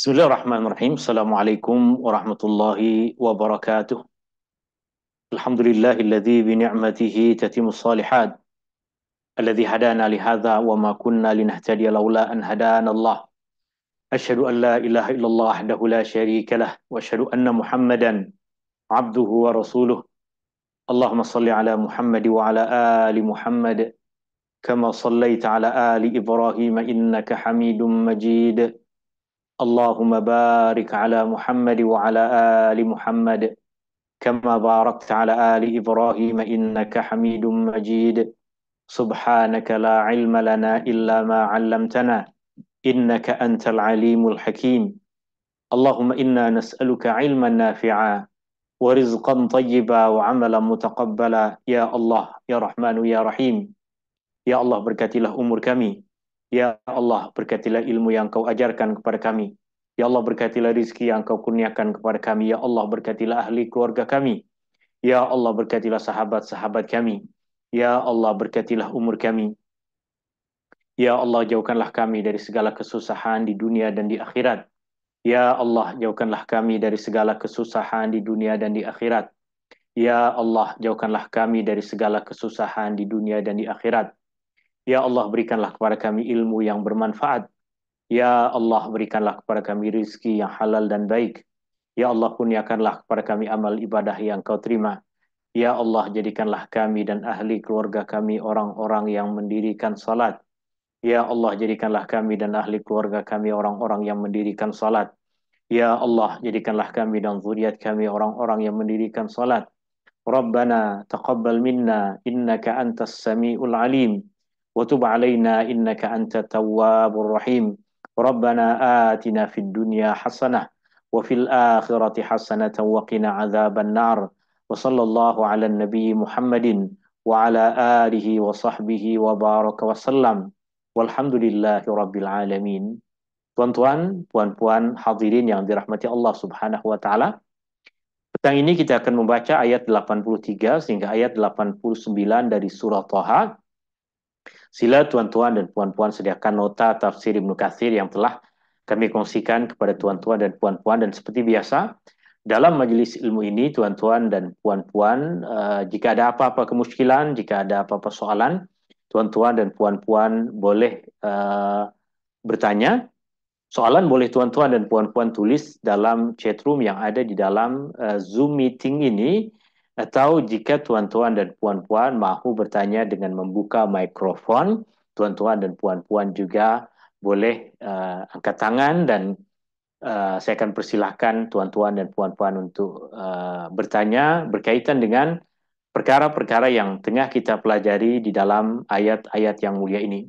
بسم الله الرحمن الرحيم السلام عليكم ورحمة الله وبركاته الحمد لله الذي بنعمته تتم الصالحات الذي هدانا لهذا وما كنا لنهتدي لولا أن هدانا الله أشهد أن لا إله إلا الله وحده لا شريك له وأشهد أن محمدا عبده ورسوله اللهم صل على محمد وعلى آل محمد كما صليت على آل إبراهيم إنك حميد مجيد اللهم بارك على محمد وعلى ال محمد كما باركت على ال ابراهيم انك حميد مجيد سبحانك لا علم لنا الا ما علمتنا انك انت العليم الحكيم اللهم انا نسالك علما نافعا ورزقا طيبا وعملا متقبلا يا الله يا رحمن يا رحيم يا الله بركاته berkatilah أمور كمي Ya Allah, berkatilah ilmu yang kau ajarkan kepada kami. Ya Allah, berkatilah rizki yang kau kurniakan kepada kami. Ya Allah, berkatilah ahli keluarga kami. Ya Allah, berkatilah sahabat-sahabat kami. Ya Allah, berkatilah umur kami. Ya Allah, jauhkanlah kami dari segala kesusahan di dunia dan di akhirat. Ya Allah, jauhkanlah kami dari segala kesusahan di dunia dan di akhirat. Ya Allah, jauhkanlah kami dari segala kesusahan di dunia dan di akhirat. Ya Allah, berikanlah kepada kami ilmu yang bermanfaat. Ya Allah, berikanlah kepada kami rizki yang halal dan baik. Ya Allah, kurniakanlah kepada kami amal ibadah yang kau terima. Ya Allah, jadikanlah kami dan ahli keluarga kami orang-orang yang mendirikan salat. Ya Allah, jadikanlah kami dan ahli keluarga kami orang-orang yang mendirikan salat. Ya Allah, jadikanlah kami dan zuriat kami orang-orang yang mendirikan salat. Rabbana taqabbal minna innaka antas samiul alim. وتب علينا إنك أنت التواب الرحيم ربنا آتنا في الدنيا حسنة وفي الآخرة حسنة وقنا عذاب النار وصلى الله على النبي محمد وعلى آله وصحبه وبارك وسلم والحمد لله رب العالمين Tuan-tuan, puan-puan, hadirin yang dirahmati Allah Subhanahu wa taala. Petang ini kita akan membaca ayat 83 sehingga ayat 89 dari surah Thaha Sila tuan-tuan dan puan-puan sediakan nota tafsir Ibnu Katsir yang telah kami kongsikan kepada tuan-tuan dan puan-puan dan seperti biasa dalam majelis ilmu ini tuan-tuan dan puan-puan uh, jika ada apa-apa kemuskilan, jika ada apa-apa soalan, tuan-tuan dan puan-puan boleh uh, bertanya. Soalan boleh tuan-tuan dan puan-puan tulis dalam chat room yang ada di dalam uh, Zoom meeting ini atau jika tuan-tuan dan puan-puan mahu bertanya dengan membuka mikrofon, tuan-tuan dan puan-puan juga boleh uh, angkat tangan dan uh, saya akan persilahkan tuan-tuan dan puan-puan untuk uh, bertanya berkaitan dengan perkara-perkara yang tengah kita pelajari di dalam ayat-ayat yang mulia ini.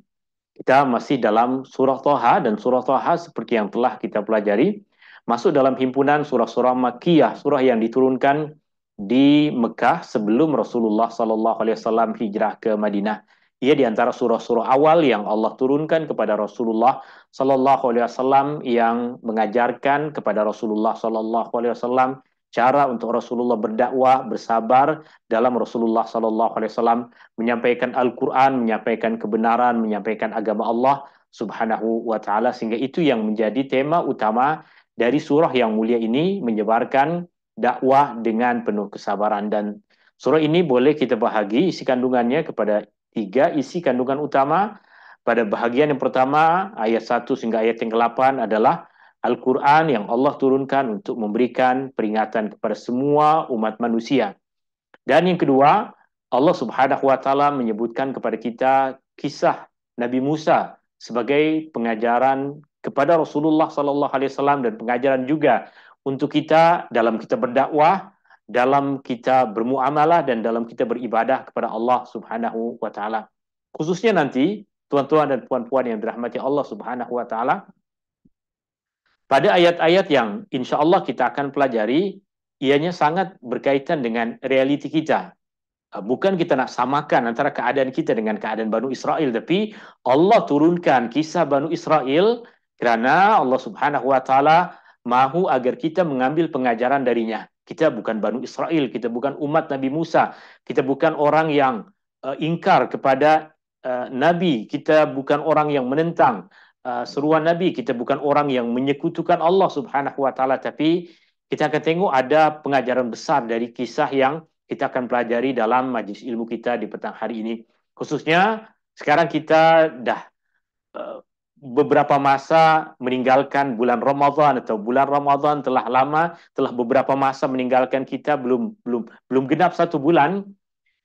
Kita masih dalam surah Toha dan surah Toha seperti yang telah kita pelajari masuk dalam himpunan surah-surah Makiyah, surah yang diturunkan di Mekah sebelum Rasulullah Shallallahu Alaihi Wasallam hijrah ke Madinah. Ia di antara surah-surah awal yang Allah turunkan kepada Rasulullah Shallallahu Alaihi Wasallam yang mengajarkan kepada Rasulullah Shallallahu Alaihi Wasallam cara untuk Rasulullah berdakwah, bersabar dalam Rasulullah Shallallahu Alaihi Wasallam menyampaikan Al-Quran, menyampaikan kebenaran, menyampaikan agama Allah Subhanahu Wa Taala sehingga itu yang menjadi tema utama dari surah yang mulia ini menyebarkan dakwah dengan penuh kesabaran dan surah ini boleh kita bahagi isi kandungannya kepada tiga isi kandungan utama pada bahagian yang pertama ayat 1 hingga ayat yang ke-8 adalah Al-Quran yang Allah turunkan untuk memberikan peringatan kepada semua umat manusia. Dan yang kedua, Allah Subhanahu wa taala menyebutkan kepada kita kisah Nabi Musa sebagai pengajaran kepada Rasulullah sallallahu alaihi wasallam dan pengajaran juga untuk kita dalam kita berdakwah, dalam kita bermuamalah dan dalam kita beribadah kepada Allah Subhanahu wa taala. Khususnya nanti tuan-tuan dan puan-puan yang dirahmati Allah Subhanahu wa taala pada ayat-ayat yang insya Allah kita akan pelajari ianya sangat berkaitan dengan realiti kita. Bukan kita nak samakan antara keadaan kita dengan keadaan Banu Israel, tapi Allah turunkan kisah Banu Israel kerana Allah Subhanahu wa taala Mahu agar kita mengambil pengajaran darinya. Kita bukan Banu Israel, kita bukan umat Nabi Musa, kita bukan orang yang uh, ingkar kepada uh, Nabi, kita bukan orang yang menentang uh, seruan Nabi, kita bukan orang yang menyekutukan Allah Subhanahu wa taala, tapi kita akan tengok ada pengajaran besar dari kisah yang kita akan pelajari dalam majlis ilmu kita di petang hari ini. Khususnya sekarang kita dah uh, beberapa masa meninggalkan bulan Ramadan atau bulan Ramadan telah lama telah beberapa masa meninggalkan kita belum belum belum genap satu bulan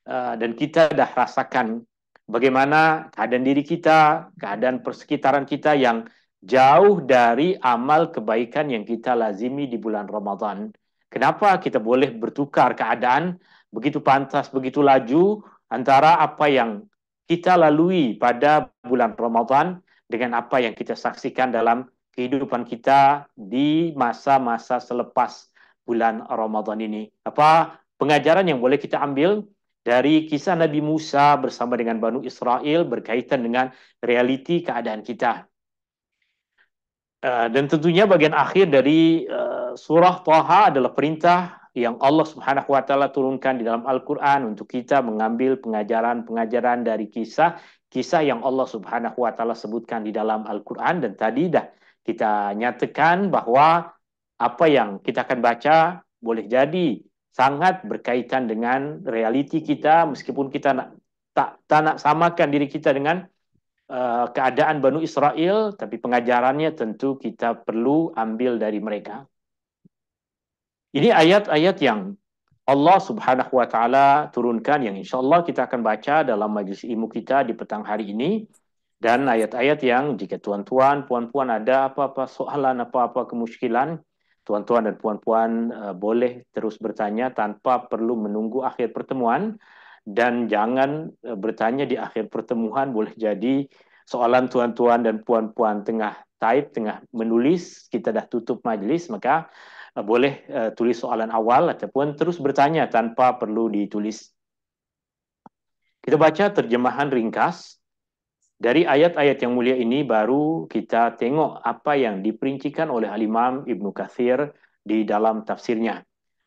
uh, dan kita dah rasakan bagaimana keadaan diri kita keadaan persekitaran kita yang jauh dari amal kebaikan yang kita lazimi di bulan Ramadan kenapa kita boleh bertukar keadaan begitu pantas begitu laju antara apa yang kita lalui pada bulan Ramadan dengan apa yang kita saksikan dalam kehidupan kita di masa-masa selepas bulan Ramadan ini. Apa pengajaran yang boleh kita ambil dari kisah Nabi Musa bersama dengan Banu Israel berkaitan dengan realiti keadaan kita. Eh, dan tentunya bagian akhir dari eh, surah Taha adalah perintah yang Allah Subhanahu wa taala turunkan di dalam Al-Qur'an untuk kita mengambil pengajaran-pengajaran dari kisah kisah yang Allah Subhanahu wa taala sebutkan di dalam Al-Qur'an dan tadi dah kita nyatakan bahwa apa yang kita akan baca boleh jadi sangat berkaitan dengan realiti kita meskipun kita nak, tak tak nak samakan diri kita dengan uh, keadaan Banu Israel tapi pengajarannya tentu kita perlu ambil dari mereka. Ini ayat-ayat yang Allah Subhanahu wa taala turunkan yang insya Allah kita akan baca dalam majlis ilmu kita di petang hari ini dan ayat-ayat yang jika tuan-tuan, puan-puan ada apa-apa soalan, apa-apa kemuskilan, tuan-tuan dan puan-puan uh, boleh terus bertanya tanpa perlu menunggu akhir pertemuan dan jangan uh, bertanya di akhir pertemuan boleh jadi soalan tuan-tuan dan puan-puan tengah type, tengah menulis, kita dah tutup majlis maka Eh, boleh uh, tulis soalan awal ataupun terus bertanya tanpa perlu ditulis. Kita baca terjemahan ringkas. Dari ayat-ayat yang mulia ini baru kita tengok apa yang diperincikan oleh Al-Imam Ibn Kathir di dalam tafsirnya.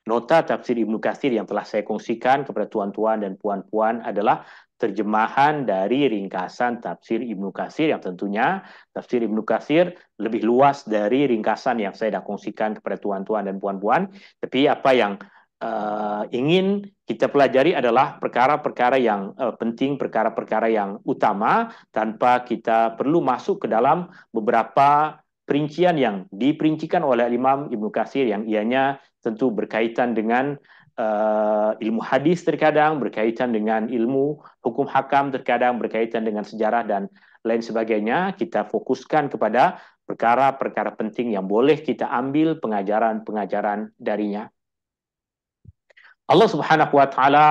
Nota tafsir Ibn Kathir yang telah saya kongsikan kepada tuan-tuan dan puan-puan adalah terjemahan dari ringkasan tafsir Ibnu Kasir yang tentunya tafsir Ibnu Kasir lebih luas dari ringkasan yang saya dah kongsikan kepada tuan-tuan dan puan-puan. Tapi apa yang uh, ingin kita pelajari adalah perkara-perkara yang uh, penting, perkara-perkara yang utama tanpa kita perlu masuk ke dalam beberapa perincian yang diperincikan oleh Imam Ibnu Kasir yang ianya tentu berkaitan dengan uh, ilmu hadis terkadang berkaitan dengan ilmu hukum hakam terkadang berkaitan dengan sejarah dan lain sebagainya kita fokuskan kepada perkara-perkara penting yang boleh kita ambil pengajaran-pengajaran darinya Allah Subhanahu wa taala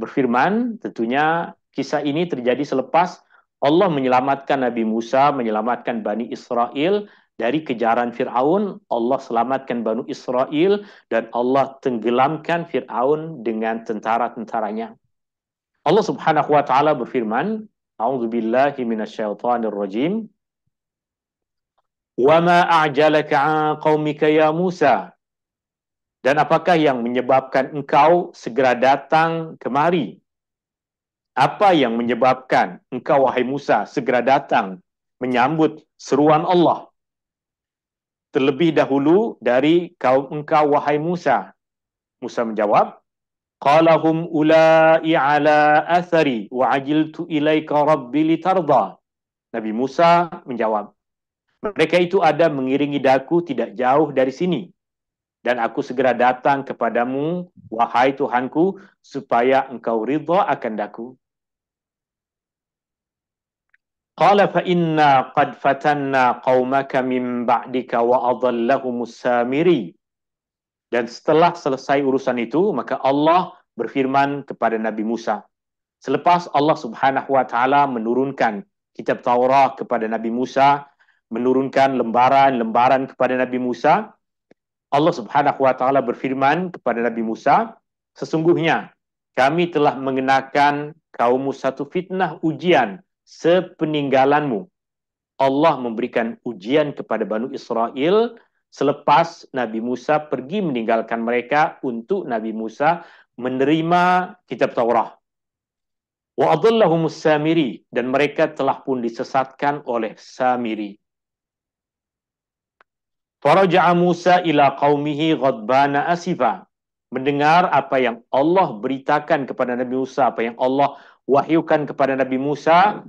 berfirman tentunya kisah ini terjadi selepas Allah menyelamatkan Nabi Musa menyelamatkan Bani Israel dari kejaran Fir'aun, Allah selamatkan Banu Israel dan Allah tenggelamkan Fir'aun dengan tentara-tentaranya. Allah subhanahu wa ta'ala berfirman, A'udzubillahi Wa ma a'jalaka 'an قَوْمِكَ ya Musa. Dan apakah yang menyebabkan engkau segera datang kemari? Apa yang menyebabkan engkau, wahai Musa, segera datang menyambut seruan Allah? terlebih dahulu dari kaum engkau wahai Musa. Musa menjawab, Qalahum ula'i ala athari wa ajiltu ilaika rabbi litarda. Nabi Musa menjawab, mereka itu ada mengiringi daku tidak jauh dari sini. Dan aku segera datang kepadamu, wahai Tuhanku, supaya engkau ridha akan daku. Qala fa inna qad fatanna qaumaka min ba'dika wa samiri. Dan setelah selesai urusan itu, maka Allah berfirman kepada Nabi Musa. Selepas Allah Subhanahu wa taala menurunkan kitab Taurat kepada Nabi Musa, menurunkan lembaran-lembaran kepada Nabi Musa, Allah Subhanahu wa taala berfirman kepada Nabi Musa, sesungguhnya kami telah mengenakan kaummu satu fitnah ujian sepeninggalanmu. Allah memberikan ujian kepada Banu Israel selepas Nabi Musa pergi meninggalkan mereka untuk Nabi Musa menerima kitab Taurat. dan mereka telah pun disesatkan oleh samiri. Faraja'a Musa ila qaumihi ghadbana asifa. Mendengar apa yang Allah beritakan kepada Nabi Musa, apa yang Allah wahyukan kepada Nabi Musa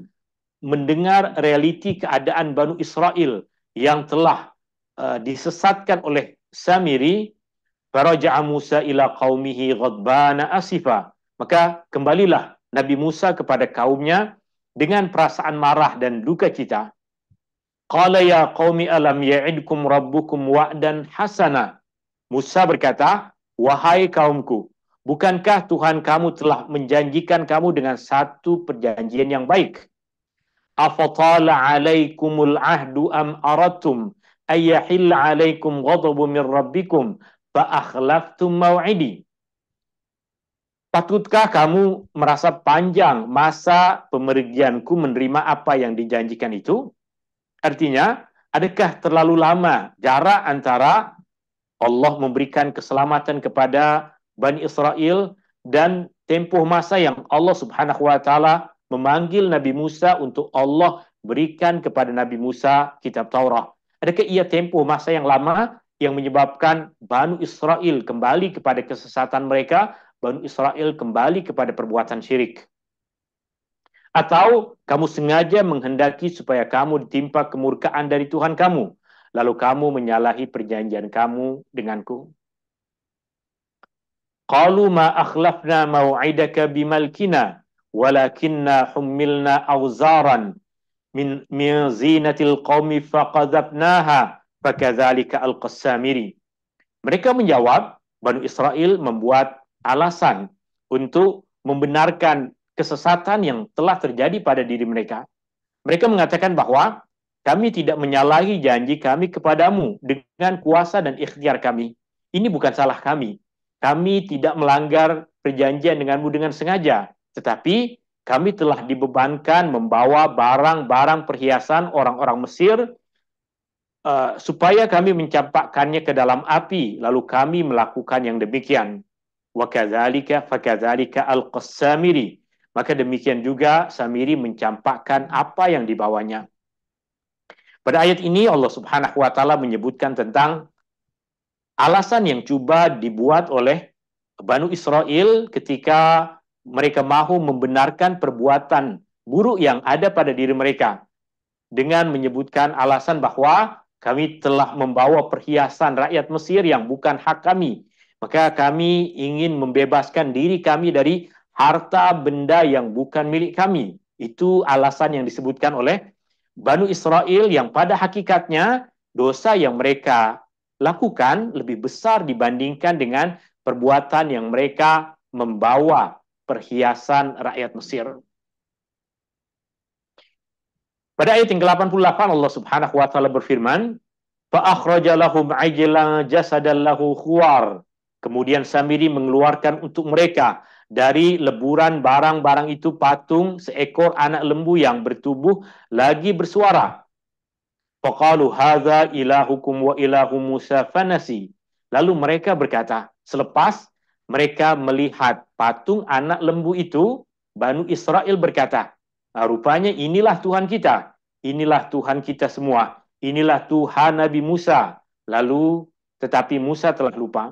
mendengar realiti keadaan Banu Israel yang telah uh, disesatkan oleh Samiri faraja'a Musa ila qaumihi ghadbana asifa maka kembalilah Nabi Musa kepada kaumnya dengan perasaan marah dan duka cita qala ya qaumi alam ya'idkum rabbukum wa'dan hasana Musa berkata wahai kaumku Bukankah Tuhan kamu telah menjanjikan kamu dengan satu perjanjian yang baik? Afatala alaikumul ahdu am aratum ayyahill alaikum ghadabu min rabbikum faakhlaftum maw'idi. Patutkah kamu merasa panjang masa pemergianku menerima apa yang dijanjikan itu? Artinya, adakah terlalu lama jarak antara Allah memberikan keselamatan kepada Bani Israel dan tempoh masa yang Allah Subhanahu wa taala memanggil Nabi Musa untuk Allah berikan kepada Nabi Musa kitab Taurat. Adakah ia tempoh masa yang lama yang menyebabkan Bani Israel kembali kepada kesesatan mereka, Bani Israel kembali kepada perbuatan syirik? Atau kamu sengaja menghendaki supaya kamu ditimpa kemurkaan dari Tuhan kamu, lalu kamu menyalahi perjanjian kamu denganku? Qalu ma akhlafna mau'idaka bimalkina walakinna humilna awzaran min min zinatil faqadabnaha fakadhalika al qassamiri mereka menjawab Banu Israel membuat alasan untuk membenarkan kesesatan yang telah terjadi pada diri mereka mereka mengatakan bahwa kami tidak menyalahi janji kami kepadamu dengan kuasa dan ikhtiar kami ini bukan salah kami kami tidak melanggar perjanjian denganmu dengan sengaja, tetapi kami telah dibebankan membawa barang-barang perhiasan orang-orang Mesir uh, supaya kami mencampakkannya ke dalam api lalu kami melakukan yang demikian wa kadzalika al-qasamiri maka demikian juga Samiri mencampakkan apa yang dibawanya pada ayat ini Allah Subhanahu wa taala menyebutkan tentang alasan yang coba dibuat oleh Banu Israel ketika mereka mahu membenarkan perbuatan buruk yang ada pada diri mereka dengan menyebutkan alasan bahwa kami telah membawa perhiasan rakyat Mesir yang bukan hak kami. Maka kami ingin membebaskan diri kami dari harta benda yang bukan milik kami. Itu alasan yang disebutkan oleh Banu Israel yang pada hakikatnya dosa yang mereka lakukan lebih besar dibandingkan dengan perbuatan yang mereka membawa perhiasan rakyat Mesir. Pada ayat yang ke-88 Allah Subhanahu wa taala berfirman, "Fa akhrajallahum ajlan jasadallahu khuwar." Kemudian Samiri mengeluarkan untuk mereka dari leburan barang-barang itu patung seekor anak lembu yang bertubuh lagi bersuara. Faqalu hadza ilahukum wa ilahu Musa fanasi. Lalu mereka berkata, selepas mereka melihat patung anak lembu itu, Banu Israel berkata, nah, rupanya inilah Tuhan kita, inilah Tuhan kita semua, inilah Tuhan Nabi Musa. Lalu tetapi Musa telah lupa.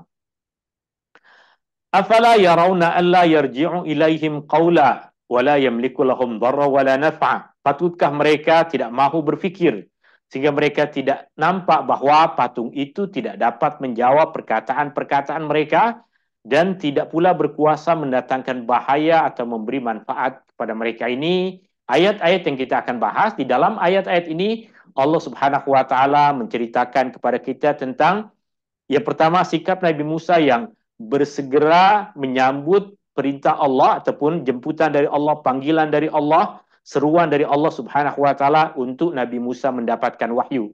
Afala yarawna la yarji'u ilaihim qawla wa la yamliku lahum dharra wa la naf'a. Patutkah mereka tidak mahu berfikir sehingga mereka tidak nampak bahwa patung itu tidak dapat menjawab perkataan-perkataan mereka dan tidak pula berkuasa mendatangkan bahaya atau memberi manfaat kepada mereka ini. Ayat-ayat yang kita akan bahas di dalam ayat-ayat ini Allah Subhanahu wa taala menceritakan kepada kita tentang yang pertama sikap Nabi Musa yang bersegera menyambut perintah Allah ataupun jemputan dari Allah, panggilan dari Allah seruan dari Allah Subhanahu wa taala untuk Nabi Musa mendapatkan wahyu.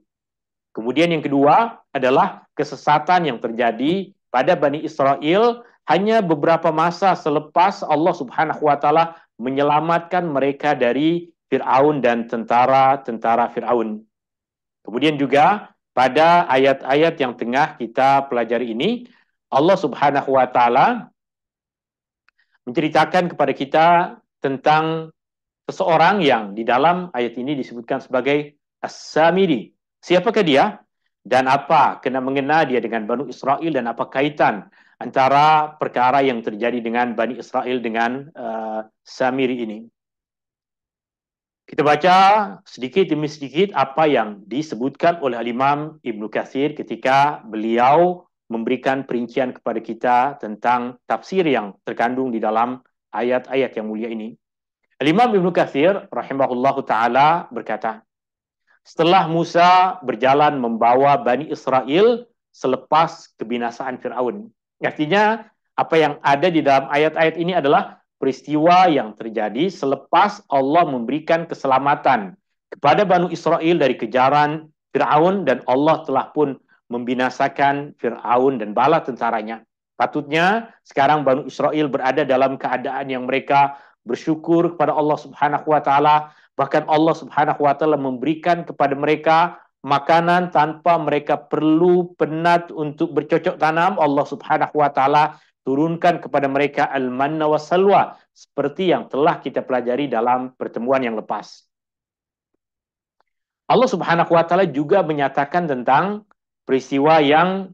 Kemudian yang kedua adalah kesesatan yang terjadi pada Bani Israel hanya beberapa masa selepas Allah Subhanahu wa taala menyelamatkan mereka dari Firaun dan tentara-tentara Firaun. Kemudian juga pada ayat-ayat yang tengah kita pelajari ini Allah Subhanahu wa taala menceritakan kepada kita tentang seseorang yang di dalam ayat ini disebutkan sebagai As-Samiri. Siapakah dia? Dan apa kena mengena dia dengan Bani Israel dan apa kaitan antara perkara yang terjadi dengan Bani Israel dengan uh, Samiri ini? Kita baca sedikit demi sedikit apa yang disebutkan oleh Imam Ibnu Katsir ketika beliau memberikan perincian kepada kita tentang tafsir yang terkandung di dalam ayat-ayat yang mulia ini. Imam Ibnu Katsir rahimahullahu taala berkata, setelah Musa berjalan membawa Bani Israel selepas kebinasaan Firaun. Artinya apa yang ada di dalam ayat-ayat ini adalah peristiwa yang terjadi selepas Allah memberikan keselamatan kepada Bani Israel dari kejaran Firaun dan Allah telah pun membinasakan Firaun dan bala tentaranya. Patutnya sekarang Bani Israel berada dalam keadaan yang mereka bersyukur kepada Allah Subhanahu wa taala, bahkan Allah Subhanahu wa taala memberikan kepada mereka makanan tanpa mereka perlu penat untuk bercocok tanam. Allah Subhanahu wa taala turunkan kepada mereka al-manna wa seperti yang telah kita pelajari dalam pertemuan yang lepas. Allah Subhanahu wa taala juga menyatakan tentang peristiwa yang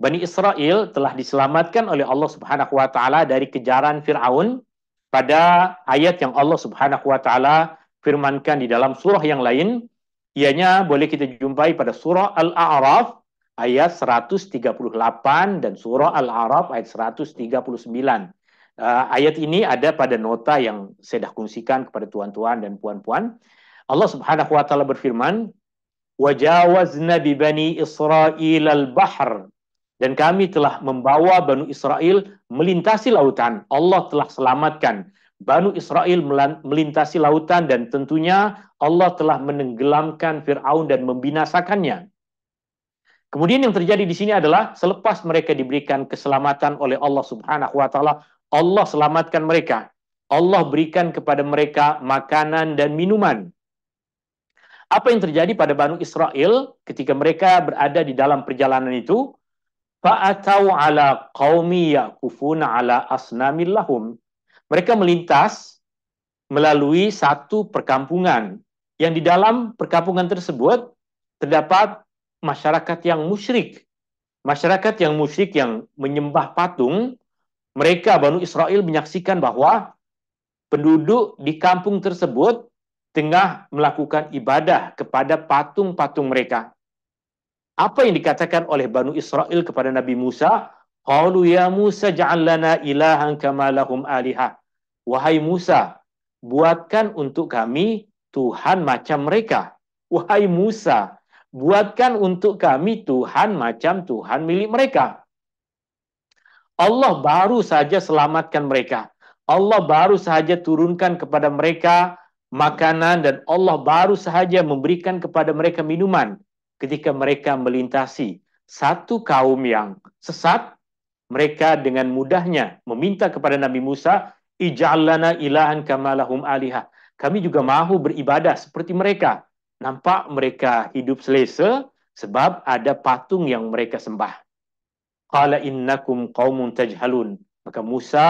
Bani Israel telah diselamatkan oleh Allah Subhanahu wa taala dari kejaran Firaun pada ayat yang Allah Subhanahu wa taala firmankan di dalam surah yang lain, ianya boleh kita jumpai pada surah Al-A'raf ayat 138 dan surah Al-A'raf ayat 139. Uh, eh, ayat ini ada pada nota yang saya dah kongsikan kepada tuan-tuan dan puan-puan. Allah Subhanahu wa taala berfirman, "Wajawazna bi bani Israil al-bahr dan kami telah membawa Banu Israel melintasi lautan. Allah telah selamatkan Banu Israel melintasi lautan dan tentunya Allah telah menenggelamkan Fir'aun dan membinasakannya. Kemudian yang terjadi di sini adalah selepas mereka diberikan keselamatan oleh Allah Subhanahu wa taala, Allah selamatkan mereka. Allah berikan kepada mereka makanan dan minuman. Apa yang terjadi pada Banu Israel ketika mereka berada di dalam perjalanan itu? Fa'atau ala qaumi ya'kufuna ala asnamillahum. Mereka melintas melalui satu perkampungan yang di dalam perkampungan tersebut terdapat masyarakat yang musyrik. Masyarakat yang musyrik yang menyembah patung, mereka Banu Israel menyaksikan bahwa penduduk di kampung tersebut tengah melakukan ibadah kepada patung-patung mereka. Apa yang dikatakan oleh Banu Israel kepada Nabi Musa? Qalu ya Musa ja'al lana ilahan kama lahum alihah. Wahai Musa, buatkan untuk kami Tuhan macam mereka. Wahai Musa, buatkan untuk kami Tuhan macam Tuhan milik mereka. Allah baru saja selamatkan mereka. Allah baru saja turunkan kepada mereka makanan dan Allah baru saja memberikan kepada mereka minuman ketika mereka melintasi satu kaum yang sesat, mereka dengan mudahnya meminta kepada Nabi Musa, Ija'allana ilahan kamalahum lahum alihah." Kami juga mahu beribadah seperti mereka. Nampak mereka hidup selesa sebab ada patung yang mereka sembah. Qala innakum qawmun tajhalun. Maka Musa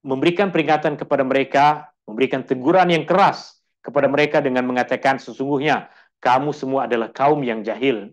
memberikan peringatan kepada mereka, memberikan teguran yang keras kepada mereka dengan mengatakan sesungguhnya kamu semua adalah kaum yang jahil.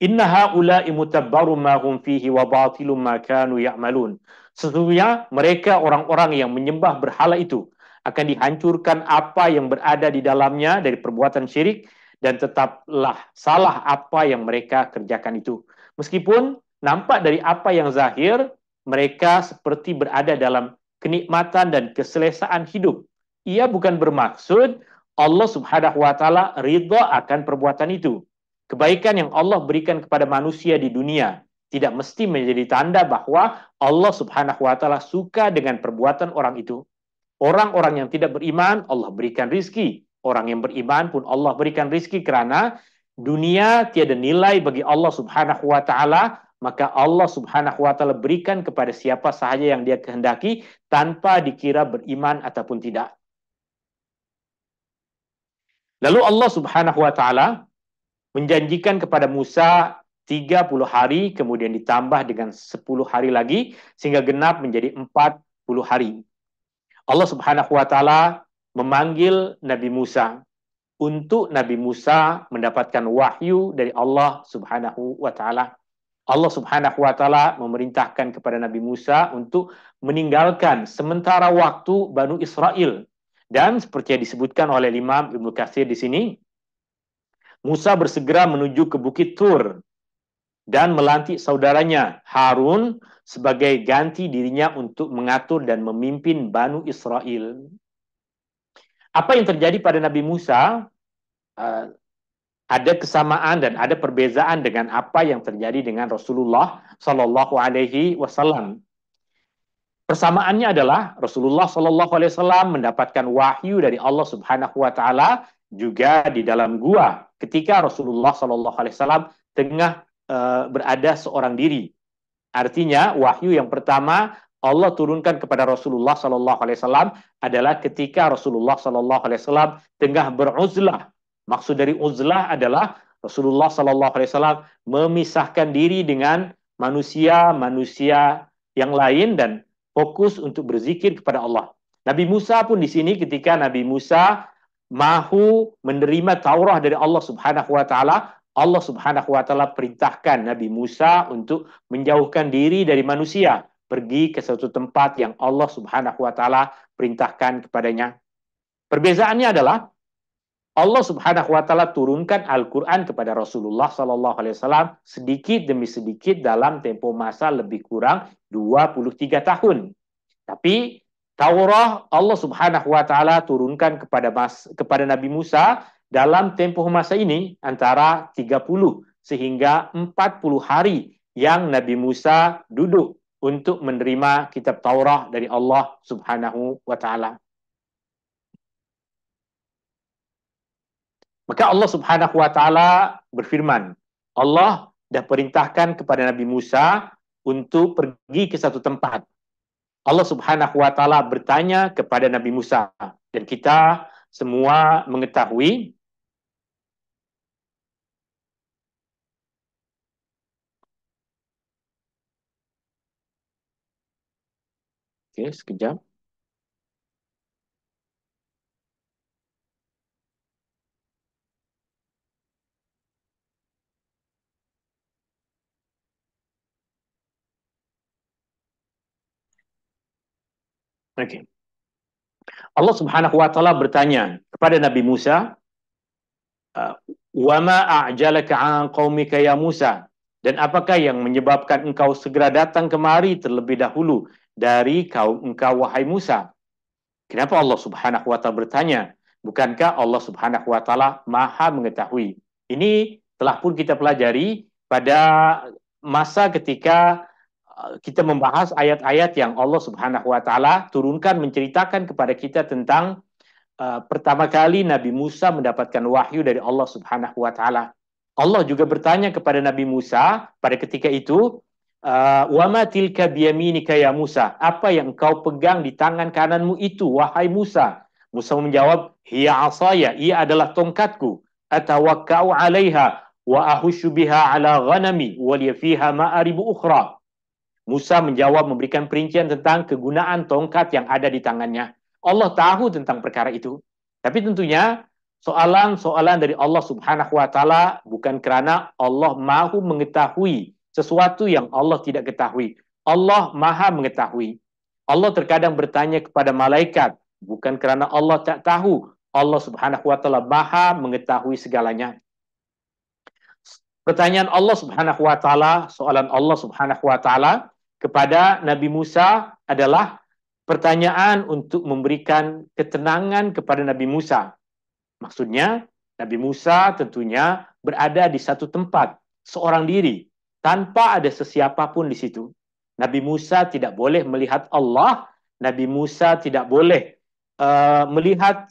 Inna haula'i mutabbaru ma hum fihi wa batilu ma kanu ya'malun. Sesungguhnya mereka orang-orang yang menyembah berhala itu akan dihancurkan apa yang berada di dalamnya dari perbuatan syirik dan tetaplah salah apa yang mereka kerjakan itu. Meskipun nampak dari apa yang zahir, mereka seperti berada dalam kenikmatan dan keselesaan hidup. Ia bukan bermaksud Allah Subhanahu wa taala ridha akan perbuatan itu. Kebaikan yang Allah berikan kepada manusia di dunia tidak mesti menjadi tanda bahwa Allah Subhanahu wa taala suka dengan perbuatan orang itu. Orang-orang yang tidak beriman Allah berikan rizki. Orang yang beriman pun Allah berikan rizki karena dunia tiada nilai bagi Allah Subhanahu wa taala, maka Allah Subhanahu wa taala berikan kepada siapa sahaja yang Dia kehendaki tanpa dikira beriman ataupun tidak. Lalu Allah Subhanahu wa taala menjanjikan kepada Musa 30 hari kemudian ditambah dengan 10 hari lagi sehingga genap menjadi 40 hari. Allah Subhanahu wa taala memanggil Nabi Musa untuk Nabi Musa mendapatkan wahyu dari Allah Subhanahu wa taala. Allah Subhanahu wa taala memerintahkan kepada Nabi Musa untuk meninggalkan sementara waktu Banu Israel dan seperti yang disebutkan oleh Imam Ibnu Katsir di sini, Musa bersegera menuju ke Bukit Tur dan melantik saudaranya Harun sebagai ganti dirinya untuk mengatur dan memimpin Banu Israel. Apa yang terjadi pada Nabi Musa eh, ada kesamaan dan ada perbezaan dengan apa yang terjadi dengan Rasulullah Shallallahu Alaihi Wasallam. Persamaannya adalah Rasulullah Shallallahu Alaihi Wasallam mendapatkan wahyu dari Allah Subhanahu Wa Taala juga di dalam gua ketika Rasulullah Shallallahu Alaihi Wasallam tengah e, berada seorang diri. Artinya wahyu yang pertama Allah turunkan kepada Rasulullah Shallallahu Alaihi Wasallam adalah ketika Rasulullah Shallallahu Alaihi Wasallam tengah beruzlah. Maksud dari uzlah adalah Rasulullah Shallallahu Alaihi Wasallam memisahkan diri dengan manusia-manusia yang lain dan fokus untuk berzikir kepada Allah. Nabi Musa pun di sini ketika Nabi Musa mahu menerima Taurat dari Allah Subhanahu wa taala, Allah Subhanahu wa taala perintahkan Nabi Musa untuk menjauhkan diri dari manusia, pergi ke suatu tempat yang Allah Subhanahu wa taala perintahkan kepadanya. Perbezaannya adalah Allah Subhanahu wa taala turunkan Al-Qur'an kepada Rasulullah sallallahu alaihi wasallam sedikit demi sedikit dalam tempo masa lebih kurang 23 tahun. Tapi Taurah Allah Subhanahu wa taala turunkan kepada mas, kepada Nabi Musa dalam tempo masa ini antara 30 sehingga 40 hari yang Nabi Musa duduk untuk menerima kitab Taurah dari Allah Subhanahu wa taala. Maka Allah Subhanahu wa taala berfirman, Allah dah perintahkan kepada Nabi Musa untuk pergi ke satu tempat. Allah Subhanahu wa taala bertanya kepada Nabi Musa dan kita semua mengetahui Oke, okay, sekejap. Oke. Okay. Allah Subhanahu wa taala bertanya kepada Nabi Musa, ah, "Wa ma a'jalaka 'an qaumika ya Musa?" Dan apakah yang menyebabkan engkau segera datang kemari terlebih dahulu dari kaum engkau wahai Musa? Kenapa Allah Subhanahu wa taala bertanya? Bukankah Allah Subhanahu wa taala Maha mengetahui? Ini telah pun kita pelajari pada masa ketika Eh, kita membahas ayat-ayat yang Allah Subhanahu wa taala turunkan menceritakan kepada kita tentang uh, pertama kali Nabi Musa mendapatkan wahyu dari Allah Subhanahu wa taala. Allah juga bertanya kepada Nabi Musa pada ketika itu, uh, "Wa ma tilka biyaminika ya Musa? Apa yang engkau pegang di tangan kananmu itu wahai Musa?" Musa menjawab, "Hiya asaya, ia adalah tongkatku. Atawakka'u 'alaiha wa ahushu biha 'ala ghanami wa liya fiha ma'aribu ukhra." Musa menjawab memberikan perincian tentang kegunaan tongkat yang ada di tangannya. Allah tahu tentang perkara itu. Tapi tentunya soalan-soalan dari Allah Subhanahu wa taala bukan kerana Allah mahu mengetahui sesuatu yang Allah tidak ketahui. Allah Maha mengetahui. Allah terkadang bertanya kepada malaikat bukan kerana Allah tak tahu. Allah Subhanahu wa taala Maha mengetahui segalanya. Pertanyaan Allah Subhanahu wa taala, soalan Allah Subhanahu wa taala kepada Nabi Musa adalah pertanyaan untuk memberikan ketenangan kepada Nabi Musa. Maksudnya, Nabi Musa tentunya berada di satu tempat, seorang diri, tanpa ada sesiapa pun di situ. Nabi Musa tidak boleh melihat Allah, Nabi Musa tidak boleh uh, melihat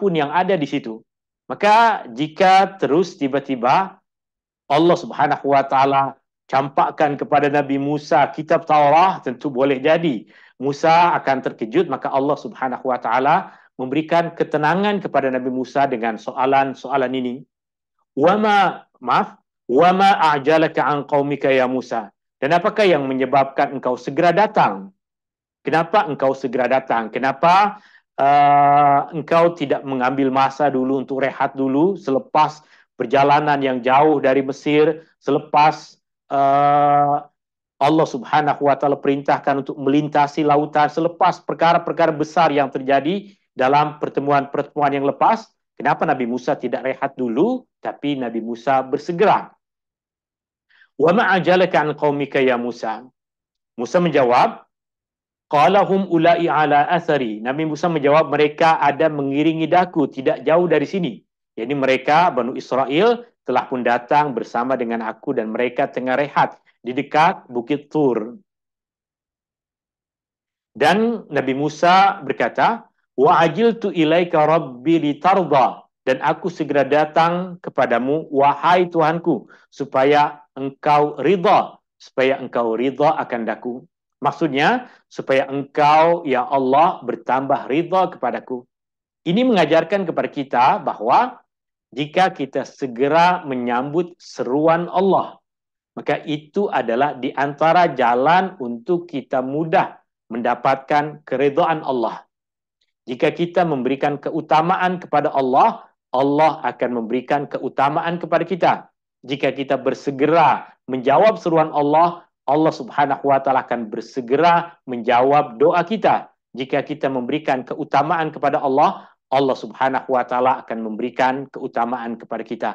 pun yang ada di situ. Maka jika terus tiba-tiba Allah Subhanahu wa taala campakkan kepada Nabi Musa kitab Taurah tentu boleh jadi Musa akan terkejut maka Allah Subhanahu wa taala memberikan ketenangan kepada Nabi Musa dengan soalan-soalan ini. Wama maaf, wama ajalaka an qaumika ya Musa? Dan apakah yang menyebabkan engkau segera datang? Kenapa engkau segera datang? Kenapa uh, engkau tidak mengambil masa dulu untuk rehat dulu selepas perjalanan yang jauh dari Mesir, selepas Eh, Allah Subhanahu wa taala perintahkan untuk melintasi lautan selepas perkara-perkara besar yang terjadi dalam pertemuan-pertemuan yang lepas. Kenapa Nabi Musa tidak rehat dulu tapi Nabi Musa bersegera? Wa ma qawmika ya Musa? Musa menjawab, Qalahum ulai ala asari. Nabi Musa menjawab, mereka ada mengiringi daku tidak jauh dari sini. Jadi mereka, Banu Israel, telah pun datang bersama dengan aku dan mereka tengah rehat di dekat Bukit Tur. Dan Nabi Musa berkata, Wa tu ilaika rabbi litarda. Dan aku segera datang kepadamu, wahai Tuhanku, supaya engkau ridha, supaya engkau ridha akan daku. Maksudnya, supaya engkau, ya Allah, bertambah ridha kepadaku. Ini mengajarkan kepada kita bahwa jika kita segera menyambut seruan Allah, maka itu adalah di antara jalan untuk kita mudah mendapatkan keridhaan Allah. Jika kita memberikan keutamaan kepada Allah, Allah akan memberikan keutamaan kepada kita. Jika kita bersegera menjawab seruan Allah, Allah Subhanahu wa taala akan bersegera menjawab doa kita. Jika kita memberikan keutamaan kepada Allah, Allah Subhanahu wa taala akan memberikan keutamaan kepada kita.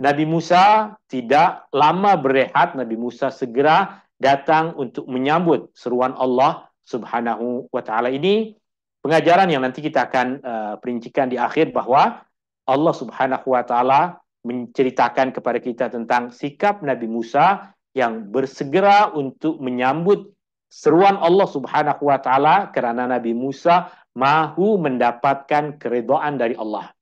Nabi Musa tidak lama berehat, Nabi Musa segera datang untuk menyambut seruan Allah Subhanahu wa taala ini. Pengajaran yang nanti kita akan uh, perincikan di akhir bahwa Allah Subhanahu wa taala menceritakan kepada kita tentang sikap Nabi Musa yang bersegera untuk menyambut seruan Allah Subhanahu wa taala karena Nabi Musa mahu mendapatkan keridhaan dari Allah.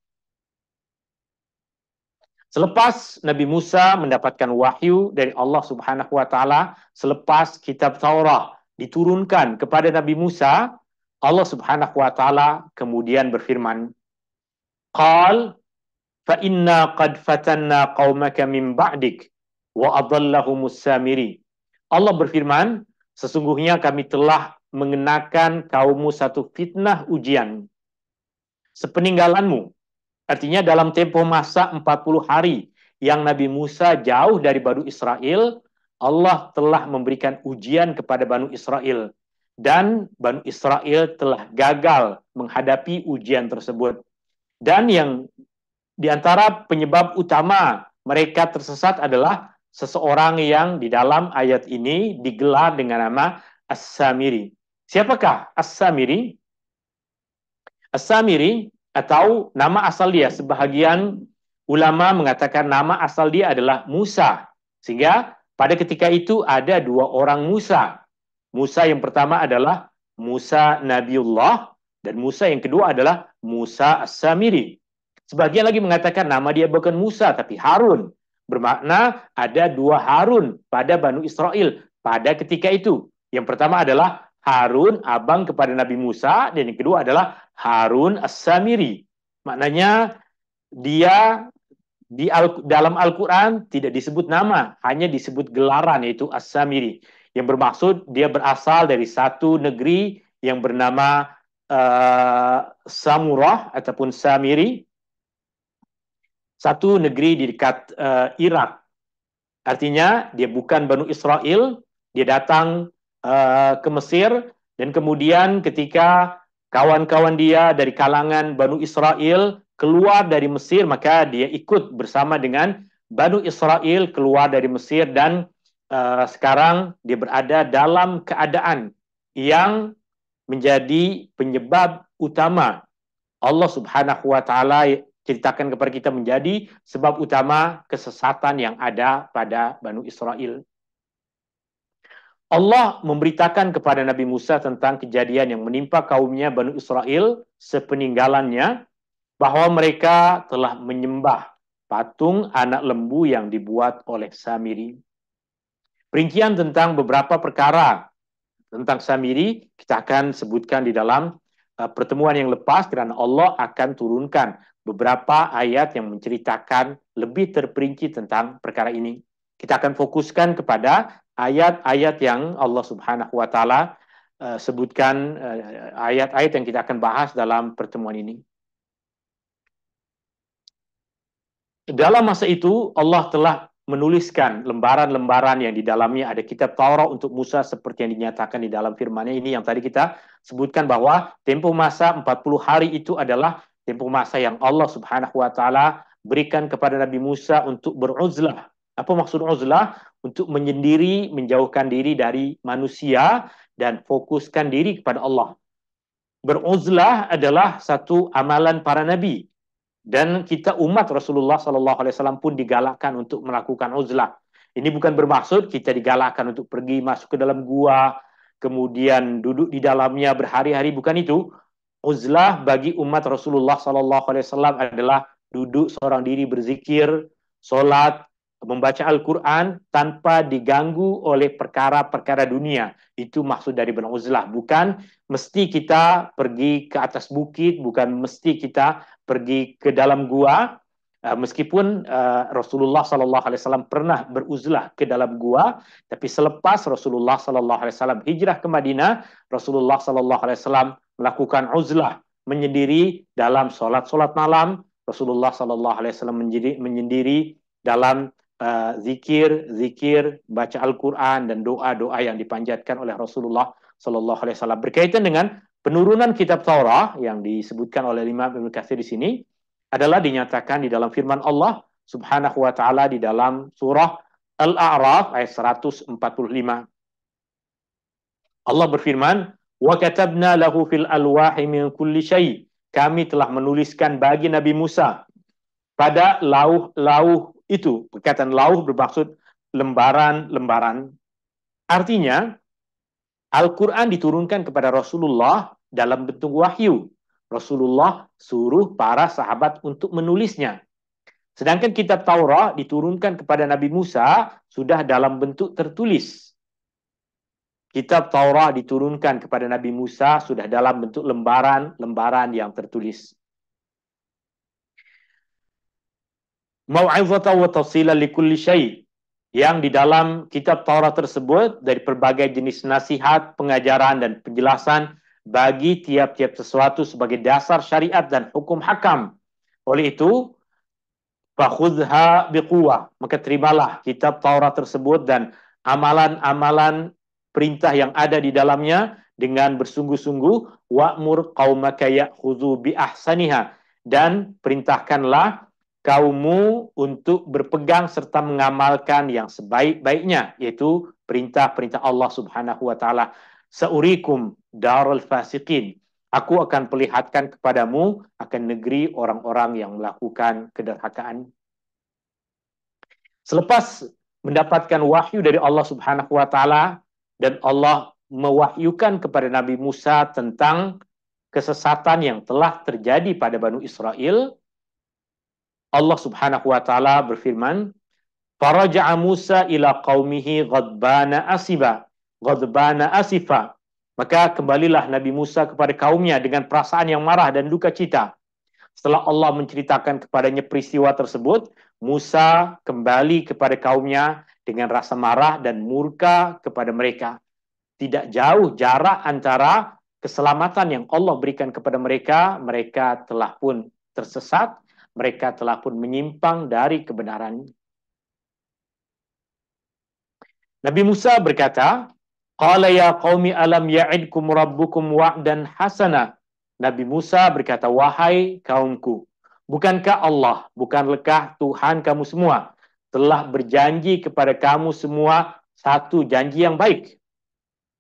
Selepas Nabi Musa mendapatkan wahyu dari Allah Subhanahu wa taala, selepas kitab Taurat diturunkan kepada Nabi Musa, Allah Subhanahu wa taala kemudian berfirman, "Qal fa inna qad fatanna qaumaka min ba'dik wa adallahum samiri." Allah berfirman, sesungguhnya kami telah mengenakan kaummu satu fitnah ujian. Sepeninggalanmu, artinya dalam tempo masa 40 hari yang Nabi Musa jauh dari Banu Israel, Allah telah memberikan ujian kepada Banu Israel. Dan Banu Israel telah gagal menghadapi ujian tersebut. Dan yang diantara penyebab utama mereka tersesat adalah seseorang yang di dalam ayat ini digelar dengan nama As-Samiri. Siapakah As-Samiri? As-Samiri atau nama asal dia sebahagian ulama mengatakan nama asal dia adalah Musa. Sehingga pada ketika itu ada dua orang Musa. Musa yang pertama adalah Musa Nabiullah dan Musa yang kedua adalah Musa As-Samiri. Sebagian lagi mengatakan nama dia bukan Musa tapi Harun. Bermakna ada dua Harun pada Banu Israel pada ketika itu. Yang pertama adalah Harun abang kepada Nabi Musa dan yang kedua adalah Harun As-Samiri. Maknanya dia di Al, dalam Al-Qur'an tidak disebut nama, hanya disebut gelaran yaitu As-Samiri yang bermaksud dia berasal dari satu negeri yang bernama uh, Samurah ataupun Samiri. Satu negeri di dekat uh, Irak. Artinya dia bukan Banu Israel, dia datang uh, ke Mesir dan kemudian ketika kawan-kawan dia dari kalangan Banu Israel keluar dari Mesir maka dia ikut bersama dengan Banu Israel keluar dari Mesir dan uh, sekarang dia berada dalam keadaan yang menjadi penyebab utama Allah Subhanahu wa taala ceritakan kepada kita menjadi sebab utama kesesatan yang ada pada Banu Israel. Allah memberitakan kepada Nabi Musa tentang kejadian yang menimpa kaumnya Bani Israel sepeninggalannya bahwa mereka telah menyembah patung anak lembu yang dibuat oleh Samiri. Perincian tentang beberapa perkara tentang Samiri kita akan sebutkan di dalam eh, pertemuan yang lepas karena Allah akan turunkan beberapa ayat yang menceritakan lebih terperinci tentang perkara ini. Kita akan fokuskan kepada ayat-ayat yang Allah Subhanahu wa taala uh, sebutkan eh, ayat-ayat uh, yang kita akan bahas dalam pertemuan ini. Dalam masa itu Allah telah menuliskan lembaran-lembaran yang di dalamnya ada kitab Taurat untuk Musa seperti yang dinyatakan di dalam firman-Nya ini yang tadi kita sebutkan bahwa tempo masa 40 hari itu adalah tempo masa yang Allah Subhanahu wa taala berikan kepada Nabi Musa untuk beruzlah apa maksud uzlah? Untuk menyendiri, menjauhkan diri dari manusia dan fokuskan diri kepada Allah. Beruzlah adalah satu amalan para nabi dan kita umat Rasulullah Shallallahu Alaihi Wasallam pun digalakkan untuk melakukan uzlah. Ini bukan bermaksud kita digalakkan untuk pergi masuk ke dalam gua, kemudian duduk di dalamnya berhari-hari bukan itu. Uzlah bagi umat Rasulullah Shallallahu Alaihi Wasallam adalah duduk seorang diri berzikir, solat, membaca Al-Quran tanpa diganggu oleh perkara-perkara dunia. Itu maksud dari beruzlah. Bukan mesti kita pergi ke atas bukit, bukan mesti kita pergi ke dalam gua. Uh, meskipun uh, Rasulullah Sallallahu Alaihi Wasallam pernah beruzlah ke dalam gua, tapi selepas Rasulullah Sallallahu Alaihi Wasallam hijrah ke Madinah, Rasulullah Sallallahu Alaihi Wasallam melakukan uzlah menyendiri dalam solat solat malam. Rasulullah Sallallahu Alaihi Wasallam menyendiri dalam Eh, zikir, zikir, baca Al-Quran dan doa-doa yang dipanjatkan oleh Rasulullah Shallallahu Alaihi Wasallam berkaitan dengan penurunan kitab Taurat yang disebutkan oleh lima Ibnu di sini adalah dinyatakan di dalam firman Allah Subhanahu wa taala di dalam surah Al-A'raf ayat 145. Allah berfirman, "Wa katabna lahu fil alwahi min kulli syai." Kami telah menuliskan bagi Nabi Musa pada lauh-lauh itu perkataan lauh bermaksud lembaran-lembaran. Artinya Al-Qur'an diturunkan kepada Rasulullah dalam bentuk wahyu. Rasulullah suruh para sahabat untuk menulisnya. Sedangkan kitab Taurat diturunkan kepada Nabi Musa sudah dalam bentuk tertulis. Kitab Taurat diturunkan kepada Nabi Musa sudah dalam bentuk lembaran-lembaran yang tertulis. mau'izatan wa li kulli syai' yang di dalam kitab Taurat tersebut dari berbagai jenis nasihat, pengajaran dan penjelasan bagi tiap-tiap sesuatu sebagai dasar syariat dan hukum hakam. Oleh itu, fakhudha biquwa, maka terimalah kitab Taurat tersebut dan amalan-amalan perintah yang ada di dalamnya dengan bersungguh-sungguh wa'mur qaumaka ya'khudhu bi ahsaniha dan perintahkanlah kaummu untuk berpegang serta mengamalkan yang sebaik-baiknya yaitu perintah-perintah Allah Subhanahu wa taala saurikum darul fasikin aku akan perlihatkan kepadamu akan negeri orang-orang yang melakukan kederhakaan selepas mendapatkan wahyu dari Allah Subhanahu wa taala dan Allah mewahyukan kepada Nabi Musa tentang kesesatan yang telah terjadi pada Banu Israel Allah Subhanahu wa taala berfirman, "Faraja'a Musa ila qaumihi ghadbana asiba, ghadbana asifa." Maka kembalilah Nabi Musa kepada kaumnya dengan perasaan yang marah dan duka cita. Setelah Allah menceritakan kepadanya peristiwa tersebut, Musa kembali kepada kaumnya dengan rasa marah dan murka kepada mereka. Tidak jauh jarak antara keselamatan yang Allah berikan kepada mereka, mereka telah pun tersesat mereka telah pun menyimpang dari kebenaran. Nabi Musa berkata, Qala ya qaumi alam ya'idkum rabbukum wa'dan hasana. Nabi Musa berkata, wahai kaumku, bukankah Allah, bukan lekah Tuhan kamu semua telah berjanji kepada kamu semua satu janji yang baik?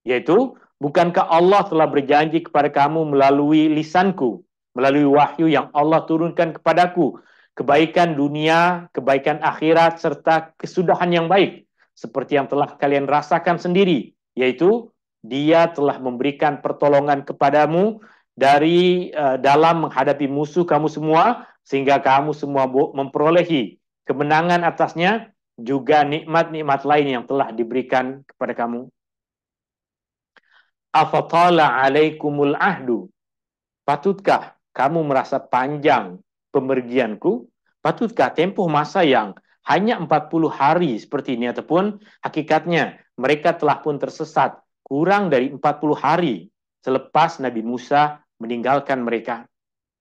Yaitu, bukankah Allah telah berjanji kepada kamu melalui lisanku melalui wahyu yang Allah turunkan kepadaku, kebaikan dunia, kebaikan akhirat, serta kesudahan yang baik, seperti yang telah kalian rasakan sendiri, yaitu dia telah memberikan pertolongan kepadamu dari uh, dalam menghadapi musuh kamu semua, sehingga kamu semua memperolehi kemenangan atasnya, juga nikmat-nikmat lain yang telah diberikan kepada kamu. Afatala alaikumul ahdu. Patutkah kamu merasa panjang pemergianku, patutkah tempuh masa yang hanya 40 hari seperti ini ataupun hakikatnya mereka telah pun tersesat kurang dari 40 hari selepas Nabi Musa meninggalkan mereka.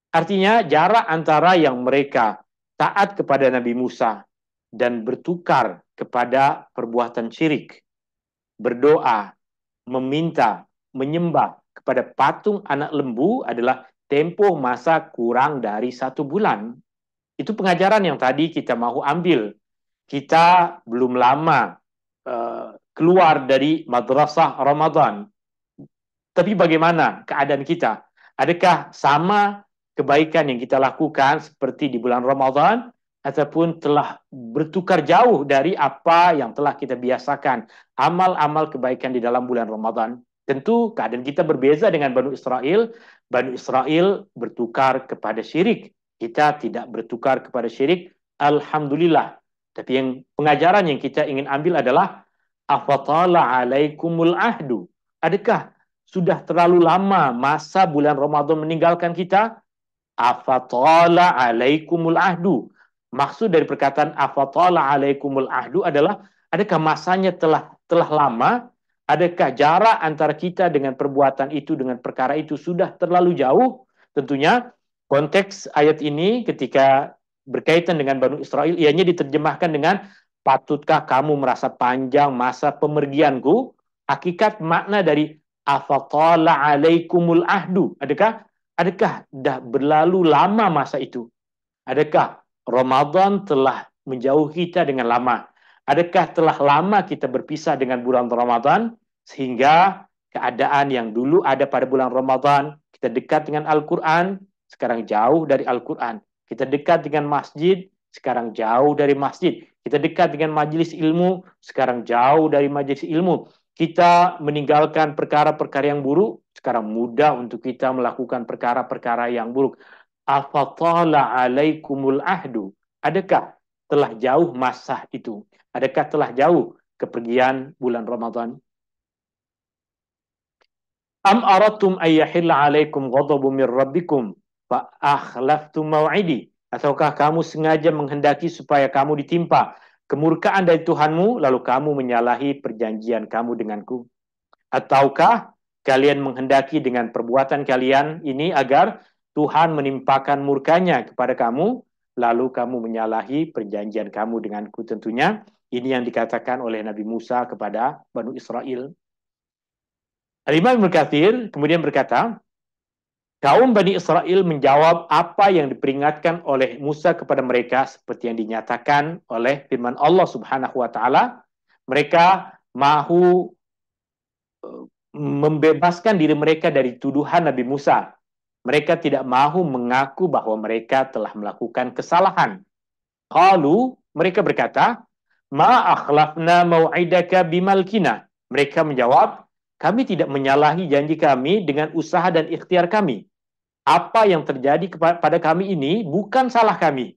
Artinya jarak antara yang mereka taat kepada Nabi Musa dan bertukar kepada perbuatan syirik, berdoa, meminta, menyembah kepada patung anak lembu adalah tempo masa kurang dari satu bulan. Itu pengajaran yang tadi kita mahu ambil. Kita belum lama uh, keluar dari madrasah Ramadan. Tapi bagaimana keadaan kita? Adakah sama kebaikan yang kita lakukan seperti di bulan Ramadan ataupun telah bertukar jauh dari apa yang telah kita biasakan amal-amal kebaikan di dalam bulan Ramadan? Tentu keadaan kita berbeza dengan Banu Israel. Banu Israel bertukar kepada syirik. Kita tidak bertukar kepada syirik. Alhamdulillah. Tapi yang pengajaran yang kita ingin ambil adalah afatala alaikumul ahdu. Adakah sudah terlalu lama masa bulan Ramadan meninggalkan kita? Afatala alaikumul ahdu. Maksud dari perkataan afatala alaikumul ahdu adalah adakah masanya telah telah lama Adakah jarak antara kita dengan perbuatan itu dengan perkara itu sudah terlalu jauh? Tentunya konteks ayat ini ketika berkaitan dengan Banu Israel, ianya diterjemahkan dengan patutkah kamu merasa panjang masa pemergianku? Hakikat makna dari afatala alaikumul ahdu. Adakah adakah dah berlalu lama masa itu? Adakah Ramadan telah menjauh kita dengan lama? Adakah telah lama kita berpisah dengan bulan Ramadan? Sehingga keadaan yang dulu ada pada bulan Ramadan, kita dekat dengan Al-Quran, sekarang jauh dari Al-Quran. Kita dekat dengan masjid, sekarang jauh dari masjid. Kita dekat dengan majelis ilmu, sekarang jauh dari majelis ilmu. Kita meninggalkan perkara-perkara yang buruk, sekarang mudah untuk kita melakukan perkara-perkara yang buruk. Afatala alaikumul ahdu. Adakah telah jauh masa itu? Adakah telah jauh kepergian bulan Ramadan? Am aratum ayyahil alaikum ghadabu min rabbikum fa akhlaftum maw'idi. Ataukah kamu sengaja menghendaki supaya kamu ditimpa kemurkaan dari Tuhanmu lalu kamu menyalahi perjanjian kamu denganku? Ataukah kalian menghendaki dengan perbuatan kalian ini agar Tuhan menimpakan murkanya kepada kamu lalu kamu menyalahi perjanjian kamu denganku tentunya ini yang dikatakan oleh Nabi Musa kepada Banu Israel Al-Imam kathir kemudian berkata, Kaum Bani Israel menjawab apa yang diperingatkan oleh Musa kepada mereka seperti yang dinyatakan oleh firman Allah Subhanahu wa taala, mereka mahu eh, membebaskan diri mereka dari tuduhan Nabi Musa. Mereka tidak mahu mengaku bahwa mereka telah melakukan kesalahan. Lalu mereka berkata, "Ma akhlafna mau'idaka bimalkina." Mereka menjawab, kami tidak menyalahi janji kami dengan usaha dan ikhtiar kami. Apa yang terjadi kepada kami ini bukan salah kami.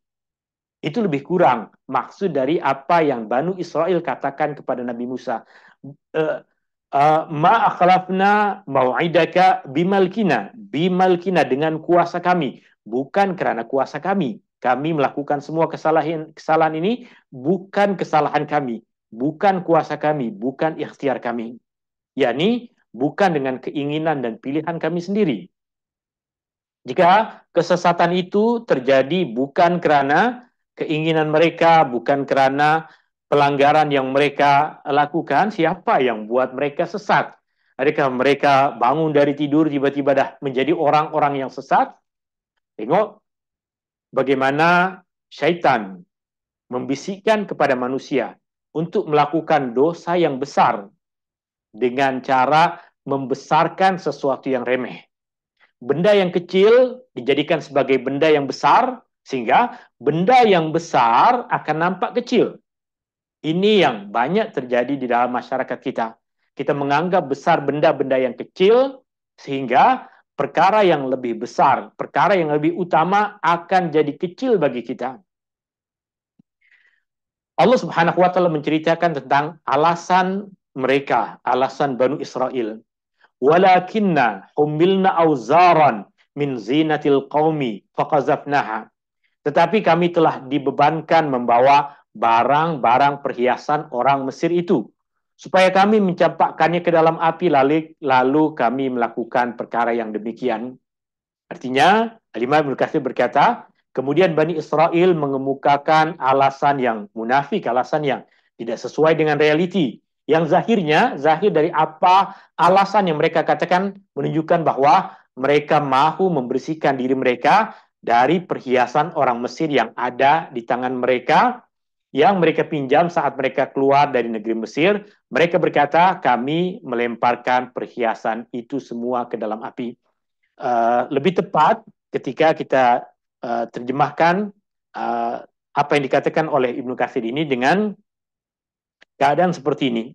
Itu lebih kurang maksud dari apa yang Banu Israel katakan kepada Nabi Musa. Uh, ma akhlafna mau'idaka bimalkina bimalkina dengan kuasa kami bukan karena kuasa kami kami melakukan semua kesalahan kesalahan ini bukan kesalahan kami bukan kuasa kami bukan ikhtiar kami yakni bukan dengan keinginan dan pilihan kami sendiri. Jika kesesatan itu terjadi bukan karena keinginan mereka, bukan karena pelanggaran yang mereka lakukan, siapa yang buat mereka sesat? Adakah mereka bangun dari tidur tiba-tiba dah menjadi orang-orang yang sesat? Tengok bagaimana syaitan membisikkan kepada manusia untuk melakukan dosa yang besar dengan cara membesarkan sesuatu yang remeh. Benda yang kecil dijadikan sebagai benda yang besar, sehingga benda yang besar akan nampak kecil. Ini yang banyak terjadi di dalam masyarakat kita. Kita menganggap besar benda-benda yang kecil, sehingga perkara yang lebih besar, perkara yang lebih utama akan jadi kecil bagi kita. Allah Subhanahu wa taala menceritakan tentang alasan mereka alasan Banu Israel walakinna humilna auzaran min zinatil qawmi faqazafnaha tetapi kami telah dibebankan membawa barang-barang perhiasan orang Mesir itu supaya kami mencampakkannya ke dalam api lalu, lalu kami melakukan perkara yang demikian artinya Alimah Ibn berkata Kemudian Bani Israel mengemukakan alasan yang munafik, alasan yang tidak sesuai dengan realiti yang zahirnya zahir dari apa alasan yang mereka katakan menunjukkan bahwa mereka mahu membersihkan diri mereka dari perhiasan orang Mesir yang ada di tangan mereka yang mereka pinjam saat mereka keluar dari negeri Mesir mereka berkata kami melemparkan perhiasan itu semua ke dalam api uh, lebih tepat ketika kita uh, terjemahkan uh, apa yang dikatakan oleh Ibnu Katsir ini dengan keadaan seperti ini.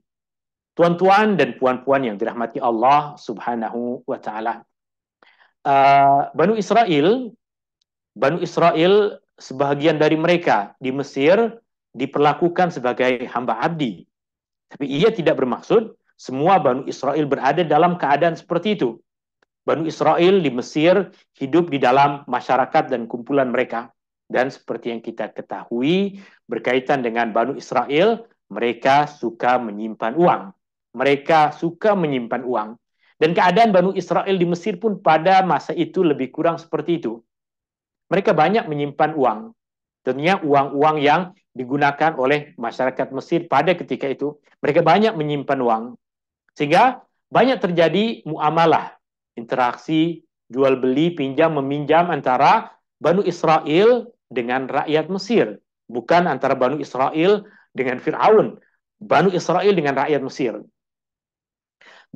Tuan-tuan dan puan-puan yang dirahmati Allah Subhanahu wa taala. Uh, Banu Israel, Banu Israel sebagian dari mereka di Mesir diperlakukan sebagai hamba abdi. Tapi ia tidak bermaksud semua Banu Israel berada dalam keadaan seperti itu. Banu Israel di Mesir hidup di dalam masyarakat dan kumpulan mereka. Dan seperti yang kita ketahui berkaitan dengan Banu Israel, mereka suka menyimpan uang mereka suka menyimpan uang. Dan keadaan Banu Israel di Mesir pun pada masa itu lebih kurang seperti itu. Mereka banyak menyimpan uang. Tentunya uang-uang yang digunakan oleh masyarakat Mesir pada ketika itu. Mereka banyak menyimpan uang. Sehingga banyak terjadi muamalah, interaksi, jual beli, pinjam, meminjam antara Banu Israel dengan rakyat Mesir, bukan antara Banu Israel dengan Firaun, Banu Israel dengan rakyat Mesir.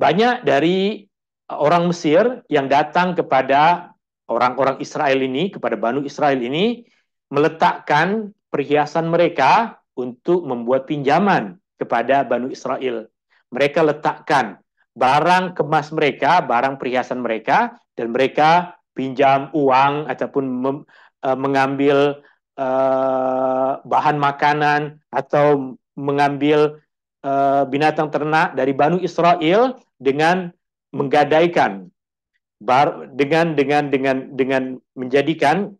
Banyak dari uh, orang Mesir yang datang kepada orang-orang Israel ini, kepada Banu Israel ini, meletakkan perhiasan mereka untuk membuat pinjaman kepada Banu Israel. Mereka letakkan barang kemas mereka, barang perhiasan mereka, dan mereka pinjam uang ataupun uh, mengambil uh, bahan makanan atau mengambil uh, binatang ternak dari Banu Israel dengan menggadaikan bar, dengan dengan dengan dengan menjadikan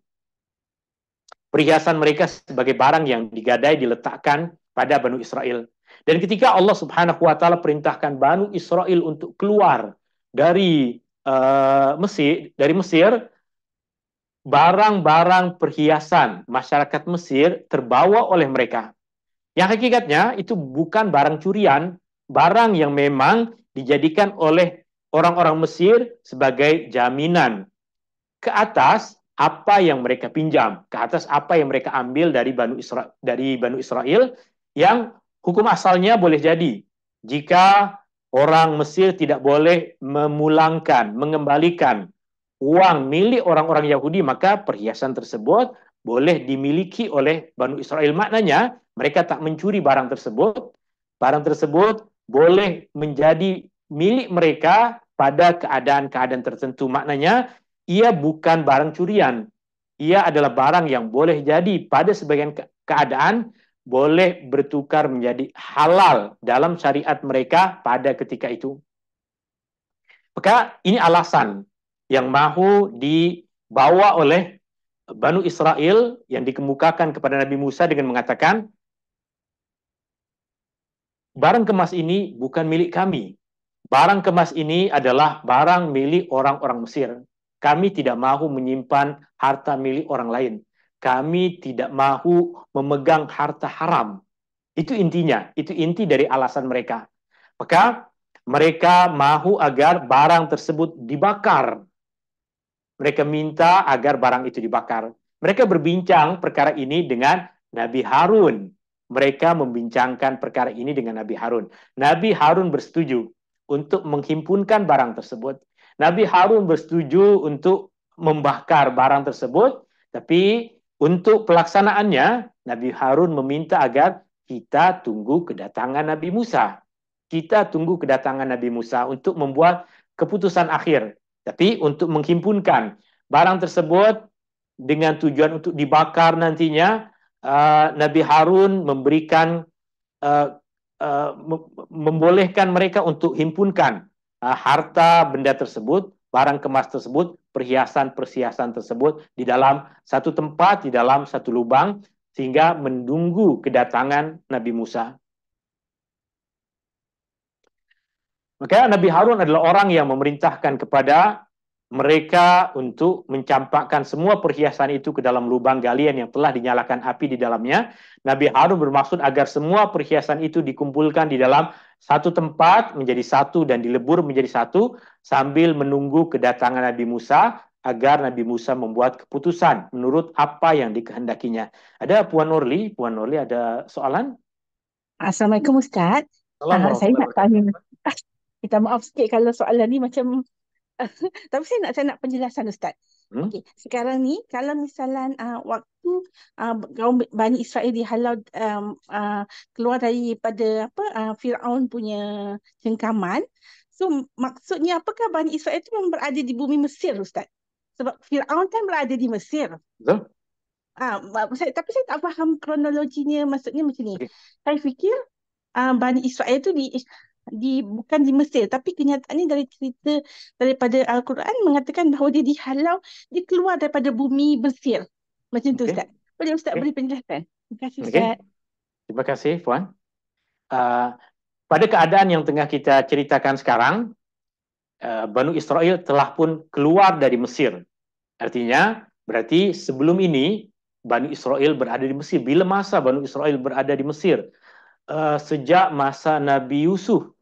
perhiasan mereka sebagai barang yang digadai diletakkan pada bani Israel. Dan ketika Allah Subhanahu wa taala perintahkan bani Israel untuk keluar dari uh, Mesir, dari Mesir barang-barang perhiasan masyarakat Mesir terbawa oleh mereka. Yang hakikatnya itu bukan barang curian, barang yang memang dijadikan oleh orang-orang Mesir sebagai jaminan ke atas apa yang mereka pinjam, ke atas apa yang mereka ambil dari Banu Israel, dari Banu Israel yang hukum asalnya boleh jadi jika orang Mesir tidak boleh memulangkan, mengembalikan uang milik orang-orang Yahudi, maka perhiasan tersebut boleh dimiliki oleh Banu Israel. Maknanya mereka tak mencuri barang tersebut, barang tersebut boleh menjadi milik mereka pada keadaan-keadaan tertentu. Maknanya, ia bukan barang curian. Ia adalah barang yang boleh jadi pada sebagian keadaan boleh bertukar menjadi halal dalam syariat mereka pada ketika itu. Maka ini alasan yang mahu dibawa oleh Banu Israel yang dikemukakan kepada Nabi Musa dengan mengatakan, barang kemas ini bukan milik kami. Barang kemas ini adalah barang milik orang-orang Mesir. Kami tidak mahu menyimpan harta milik orang lain. Kami tidak mahu memegang harta haram. Itu intinya, itu inti dari alasan mereka. Maka mereka mahu agar barang tersebut dibakar. Mereka minta agar barang itu dibakar. Mereka berbincang perkara ini dengan Nabi Harun mereka membincangkan perkara ini dengan Nabi Harun. Nabi Harun bersetuju untuk menghimpunkan barang tersebut. Nabi Harun bersetuju untuk membakar barang tersebut, tapi untuk pelaksanaannya Nabi Harun meminta agar kita tunggu kedatangan Nabi Musa. Kita tunggu kedatangan Nabi Musa untuk membuat keputusan akhir, tapi untuk menghimpunkan barang tersebut dengan tujuan untuk dibakar nantinya uh, Nabi Harun memberikan uh, uh, membolehkan mereka untuk himpunkan uh, harta benda tersebut, barang kemas tersebut, perhiasan-perhiasan tersebut di dalam satu tempat, di dalam satu lubang sehingga menunggu kedatangan Nabi Musa. Maka Nabi Harun adalah orang yang memerintahkan kepada mereka untuk mencampakkan semua perhiasan itu ke dalam lubang galian yang telah dinyalakan api di dalamnya. Nabi Harun bermaksud agar semua perhiasan itu dikumpulkan di dalam satu tempat menjadi satu dan dilebur menjadi satu sambil menunggu kedatangan Nabi Musa agar Nabi Musa membuat keputusan menurut apa yang dikehendakinya. Ada Puan Norli, Puan Norli ada soalan? Assalamualaikum Ustaz. Assalamualaikum. Uh, saya nak tanya. Kita maaf sikit kalau soalan ni macam Tapi saya nak saya nak penjelasan Ustaz. Hmm? Okay. Sekarang ni kalau misalnya uh, waktu ah, kaum uh, Bani Israel dihalau um, uh, keluar daripada apa uh, Firaun punya cengkaman. So maksudnya apakah Bani Israel itu memang berada di bumi Mesir Ustaz? Sebab Firaun kan berada di Mesir. Betul. Uh, saya, tapi saya tak faham kronologinya maksudnya macam ni. Okay. Saya fikir uh, Bani Israel itu di di bukan di Mesir tapi kenyataannya dari cerita daripada Al-Quran mengatakan bahawa dia dihalau dia keluar daripada bumi Mesir macam tu okay. Ustaz boleh Ustaz okay. boleh penjelaskan terima kasih okay. Ustaz terima kasih Puan uh, pada keadaan yang tengah kita ceritakan sekarang uh, Banu Israel telah pun keluar dari Mesir artinya berarti sebelum ini Bani Israel berada di Mesir. Bila masa Bani Israel berada di Mesir? Eh, sejak masa Nabi Yusuf.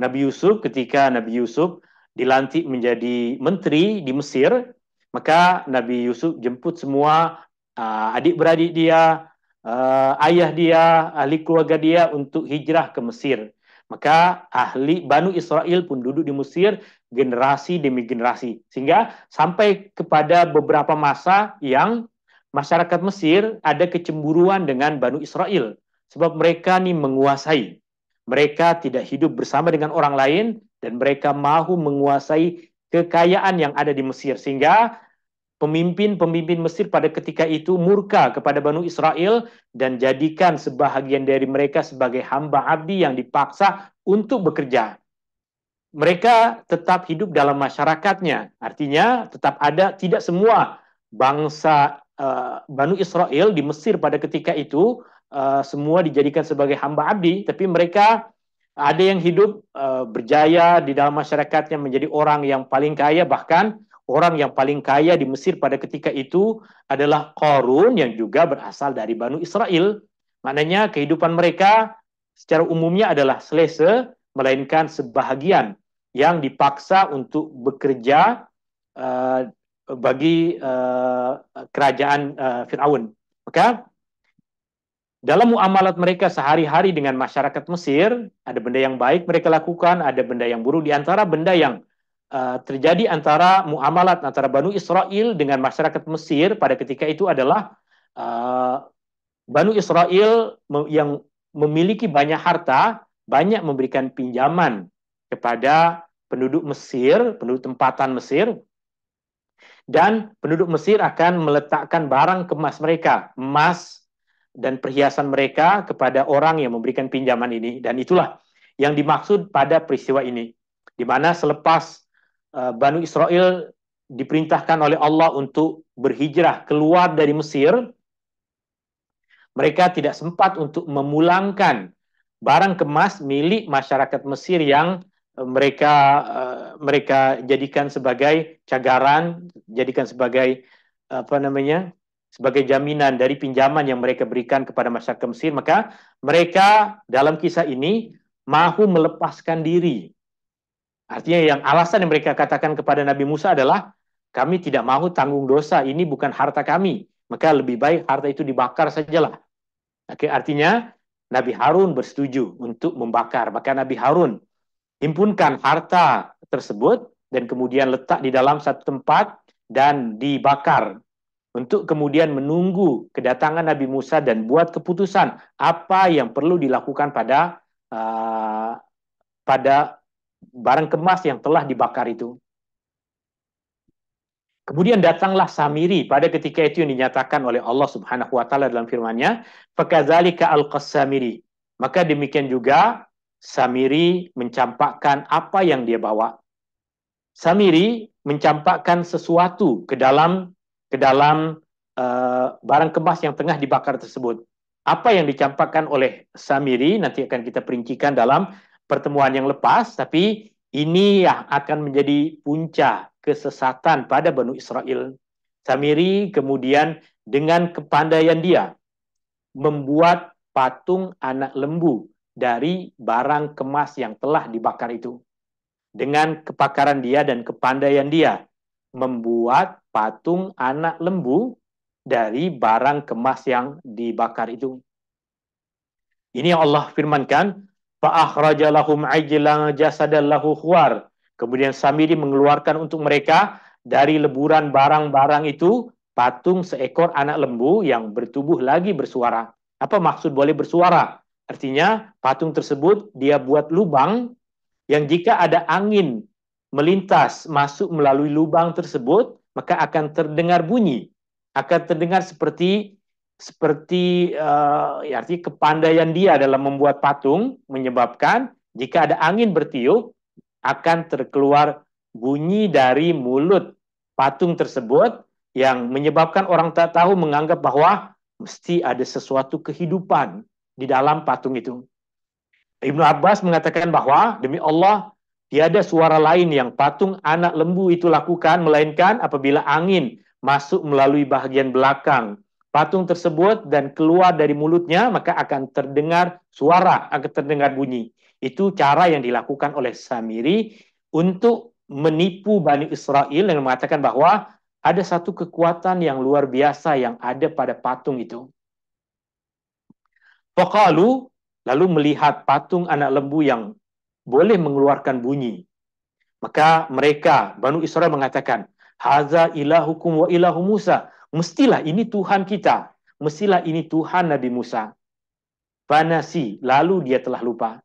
Nabi Yusuf ketika Nabi Yusuf dilantik menjadi menteri di Mesir, maka Nabi Yusuf jemput semua uh, adik-beradik dia, uh, ayah dia, ahli keluarga dia untuk hijrah ke Mesir. Maka ahli Banu Israel pun duduk di Mesir generasi demi generasi. Sehingga sampai kepada beberapa masa yang masyarakat Mesir ada kecemburuan dengan Banu Israel. Sebab mereka ini menguasai. Mereka tidak hidup bersama dengan orang lain dan mereka mahu menguasai kekayaan yang ada di Mesir sehingga pemimpin-pemimpin Mesir pada ketika itu murka kepada Banu Israel dan jadikan sebahagian dari mereka sebagai hamba abdi yang dipaksa untuk bekerja. Mereka tetap hidup dalam masyarakatnya, artinya tetap ada tidak semua bangsa uh, Banu Israel di Mesir pada ketika itu Eh, semua dijadikan sebagai hamba abdi, tapi mereka ada yang hidup uh, berjaya di dalam masyarakatnya menjadi orang yang paling kaya bahkan orang yang paling kaya di Mesir pada ketika itu adalah Korun yang juga berasal dari Banu Israel. Maknanya kehidupan mereka secara umumnya adalah selesa, melainkan sebahagian yang dipaksa untuk bekerja uh, bagi uh, kerajaan uh, Fir'aun. Maka dalam muamalat mereka sehari-hari dengan masyarakat Mesir, ada benda yang baik mereka lakukan, ada benda yang buruk. Di antara benda yang uh, terjadi antara muamalat antara Banu Israel dengan masyarakat Mesir pada ketika itu adalah uh, Banu Israel yang memiliki banyak harta, banyak memberikan pinjaman kepada penduduk Mesir, penduduk tempatan Mesir, dan penduduk Mesir akan meletakkan barang kemas mereka, emas, dan perhiasan mereka kepada orang yang memberikan pinjaman ini dan itulah yang dimaksud pada peristiwa ini di mana selepas eh, Banu Israel diperintahkan oleh Allah untuk berhijrah keluar dari Mesir mereka tidak sempat untuk memulangkan barang kemas milik masyarakat Mesir yang eh, mereka eh, mereka jadikan sebagai cagaran, jadikan sebagai apa namanya sebagai jaminan dari pinjaman yang mereka berikan kepada masyarakat Mesir, maka mereka dalam kisah ini mahu melepaskan diri. Artinya yang alasan yang mereka katakan kepada Nabi Musa adalah kami tidak mahu tanggung dosa, ini bukan harta kami. Maka lebih baik harta itu dibakar sajalah. Oke, artinya Nabi Harun bersetuju untuk membakar. Maka Nabi Harun himpunkan harta tersebut dan kemudian letak di dalam satu tempat dan dibakar untuk kemudian menunggu kedatangan Nabi Musa dan buat keputusan apa yang perlu dilakukan pada uh, pada barang kemas yang telah dibakar itu. Kemudian datanglah Samiri pada ketika itu yang dinyatakan oleh Allah Subhanahu wa taala dalam firman-Nya, "Fakadzalika al-qasamiri." Maka demikian juga Samiri mencampakkan apa yang dia bawa. Samiri mencampakkan sesuatu ke dalam ke dalam uh, barang kemas yang tengah dibakar tersebut. Apa yang dicampakkan oleh Samiri nanti akan kita perincikan dalam pertemuan yang lepas, tapi ini yang akan menjadi puncak kesesatan pada Banu Israel. Samiri kemudian dengan kepandaian dia membuat patung anak lembu dari barang kemas yang telah dibakar itu. Dengan kepakaran dia dan kepandaian dia, membuat patung anak lembu dari barang kemas yang dibakar itu. Ini yang Allah firmankan, fa'akhrajalahum جَسَدَ لَهُ khuar. Kemudian Samiri mengeluarkan untuk mereka dari leburan barang-barang itu patung seekor anak lembu yang bertubuh lagi bersuara. Apa maksud boleh bersuara? Artinya patung tersebut dia buat lubang yang jika ada angin melintas masuk melalui lubang tersebut, maka akan terdengar bunyi, akan terdengar seperti seperti uh, ya arti kepandaian dia dalam membuat patung menyebabkan jika ada angin bertiup akan terkeluar bunyi dari mulut patung tersebut yang menyebabkan orang tak tahu menganggap bahwa mesti ada sesuatu kehidupan di dalam patung itu. Ibnu Abbas mengatakan bahwa demi Allah Tiada suara lain yang patung anak lembu itu lakukan, melainkan apabila angin masuk melalui bagian belakang patung tersebut dan keluar dari mulutnya, maka akan terdengar suara, akan terdengar bunyi. Itu cara yang dilakukan oleh Samiri untuk menipu Bani Israel dengan mengatakan bahwa ada satu kekuatan yang luar biasa yang ada pada patung itu. Pokalu lalu melihat patung anak lembu yang boleh mengeluarkan bunyi. Maka mereka, Banu Israel mengatakan, Haza ilahukum wa ilahu Musa. Mestilah ini Tuhan kita. Mestilah ini Tuhan Nabi Musa. Fanasi, lalu dia telah lupa.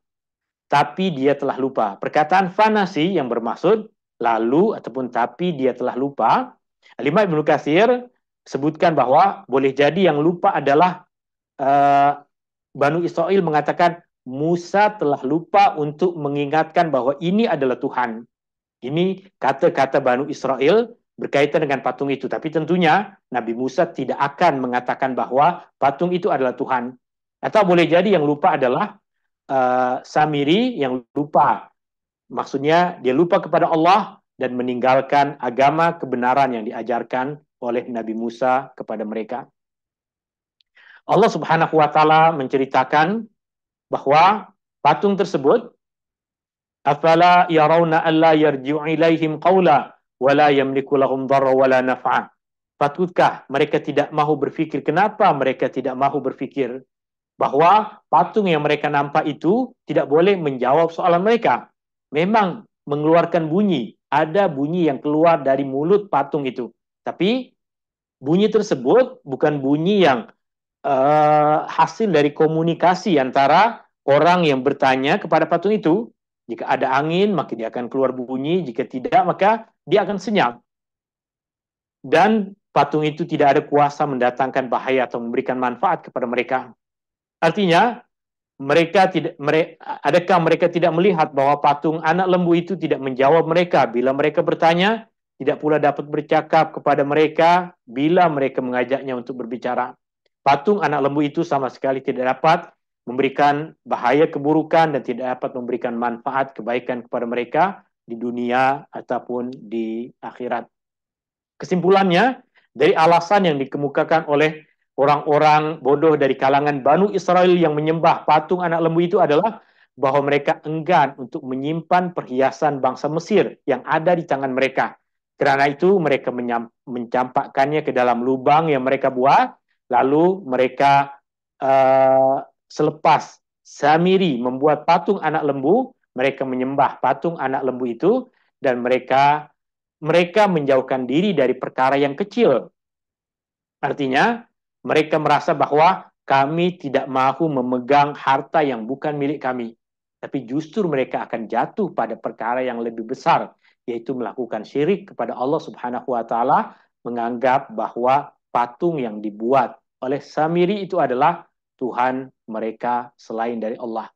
Tapi dia telah lupa. Perkataan fanasi yang bermaksud lalu ataupun tapi dia telah lupa. Lima Ibnu Katsir sebutkan bahwa boleh jadi yang lupa adalah uh, Banu Israel mengatakan Musa telah lupa untuk mengingatkan bahwa ini adalah Tuhan. Ini kata-kata Banu Israel berkaitan dengan patung itu. Tapi tentunya Nabi Musa tidak akan mengatakan bahwa patung itu adalah Tuhan. Atau boleh jadi yang lupa adalah uh, Samiri yang lupa. Maksudnya dia lupa kepada Allah dan meninggalkan agama kebenaran yang diajarkan oleh Nabi Musa kepada mereka. Allah Subhanahu wa taala menceritakan bahwa patung tersebut afala yarawna alla yarji'u ilaihim qawla wala yamliku lahum dharra wala naf'a patutkah mereka tidak mahu berfikir kenapa mereka tidak mahu berfikir bahwa patung yang mereka nampak itu tidak boleh menjawab soalan mereka memang mengeluarkan bunyi ada bunyi yang keluar dari mulut patung itu tapi bunyi tersebut bukan bunyi yang uh, hasil dari komunikasi antara orang yang bertanya kepada patung itu. Jika ada angin, maka dia akan keluar bunyi. Jika tidak, maka dia akan senyap. Dan patung itu tidak ada kuasa mendatangkan bahaya atau memberikan manfaat kepada mereka. Artinya, mereka tidak mere, adakah mereka tidak melihat bahwa patung anak lembu itu tidak menjawab mereka bila mereka bertanya, tidak pula dapat bercakap kepada mereka bila mereka mengajaknya untuk berbicara. Patung anak lembu itu sama sekali tidak dapat memberikan bahaya keburukan dan tidak dapat memberikan manfaat kebaikan kepada mereka di dunia ataupun di akhirat. Kesimpulannya, dari alasan yang dikemukakan oleh orang-orang bodoh dari kalangan Banu Israel yang menyembah patung anak lembu itu adalah bahwa mereka enggan untuk menyimpan perhiasan bangsa Mesir yang ada di tangan mereka. Karena itu mereka mencampakkannya ke dalam lubang yang mereka buat Lalu mereka uh, selepas Samiri membuat patung anak lembu, mereka menyembah patung anak lembu itu dan mereka mereka menjauhkan diri dari perkara yang kecil. Artinya, mereka merasa bahwa kami tidak mau memegang harta yang bukan milik kami, tapi justru mereka akan jatuh pada perkara yang lebih besar, yaitu melakukan syirik kepada Allah Subhanahu wa taala, menganggap bahwa patung yang dibuat oleh Samiri itu adalah Tuhan mereka selain dari Allah.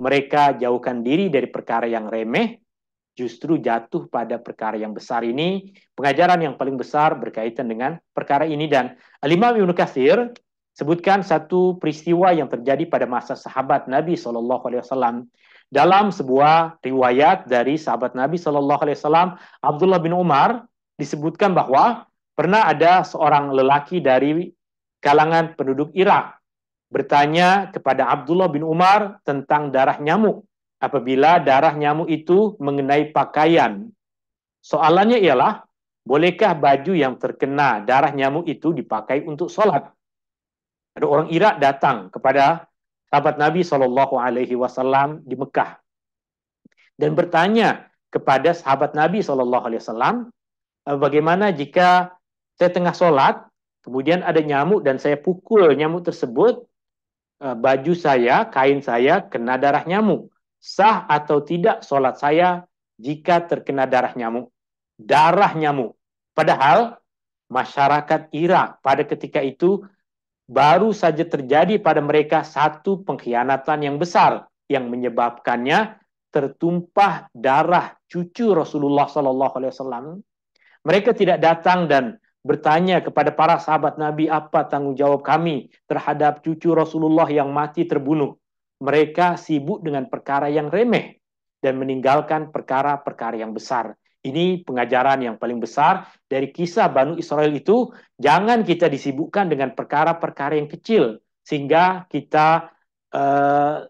Mereka jauhkan diri dari perkara yang remeh, justru jatuh pada perkara yang besar ini. Pengajaran yang paling besar berkaitan dengan perkara ini dan alimam Ibn Kathir sebutkan satu peristiwa yang terjadi pada masa sahabat Nabi saw dalam sebuah riwayat dari sahabat Nabi saw Abdullah bin Umar disebutkan bahwa pernah ada seorang lelaki dari kalangan penduduk Irak bertanya kepada Abdullah bin Umar tentang darah nyamuk apabila darah nyamuk itu mengenai pakaian. Soalannya ialah, bolehkah baju yang terkena darah nyamuk itu dipakai untuk sholat? Ada orang Irak datang kepada sahabat Nabi saw di Mekah dan bertanya kepada sahabat Nabi saw bagaimana jika saya tengah sholat Kemudian ada nyamuk dan saya pukul nyamuk tersebut, eh, baju saya, kain saya kena darah nyamuk. Sah atau tidak sholat saya jika terkena darah nyamuk? Darah nyamuk. Padahal masyarakat Irak pada ketika itu baru saja terjadi pada mereka satu pengkhianatan yang besar yang menyebabkannya tertumpah darah cucu Rasulullah SAW. Alaihi Wasallam. Mereka tidak datang dan bertanya kepada para sahabat Nabi apa tanggung jawab kami terhadap cucu Rasulullah yang mati terbunuh. Mereka sibuk dengan perkara yang remeh dan meninggalkan perkara-perkara yang besar. Ini pengajaran yang paling besar dari kisah Banu Israel itu. Jangan kita disibukkan dengan perkara-perkara yang kecil sehingga kita uh,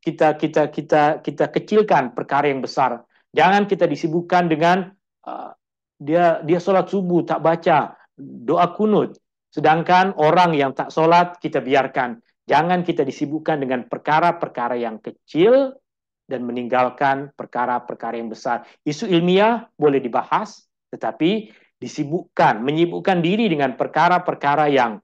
kita kita kita kita kecilkan perkara yang besar. Jangan kita disibukkan dengan uh, dia dia sholat subuh tak baca doa kunut. Sedangkan orang yang tak solat kita biarkan. Jangan kita disibukkan dengan perkara-perkara yang kecil dan meninggalkan perkara-perkara yang besar. Isu ilmiah boleh dibahas, tetapi disibukkan, menyibukkan diri dengan perkara-perkara yang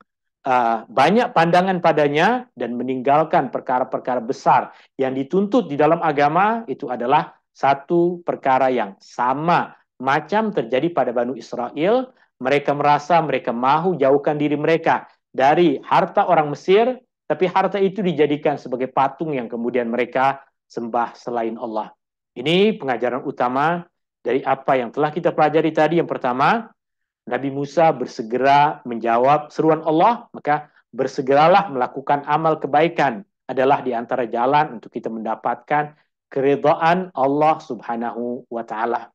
uh, banyak pandangan padanya dan meninggalkan perkara-perkara besar yang dituntut di dalam agama itu adalah satu perkara yang sama macam terjadi pada Banu Israel. Mereka merasa mereka mahu jauhkan diri mereka dari harta orang Mesir, tapi harta itu dijadikan sebagai patung yang kemudian mereka sembah selain Allah. Ini pengajaran utama dari apa yang telah kita pelajari tadi. Yang pertama, Nabi Musa bersegera menjawab seruan Allah, maka bersegeralah melakukan amal kebaikan adalah di antara jalan untuk kita mendapatkan keridhaan Allah Subhanahu wa taala.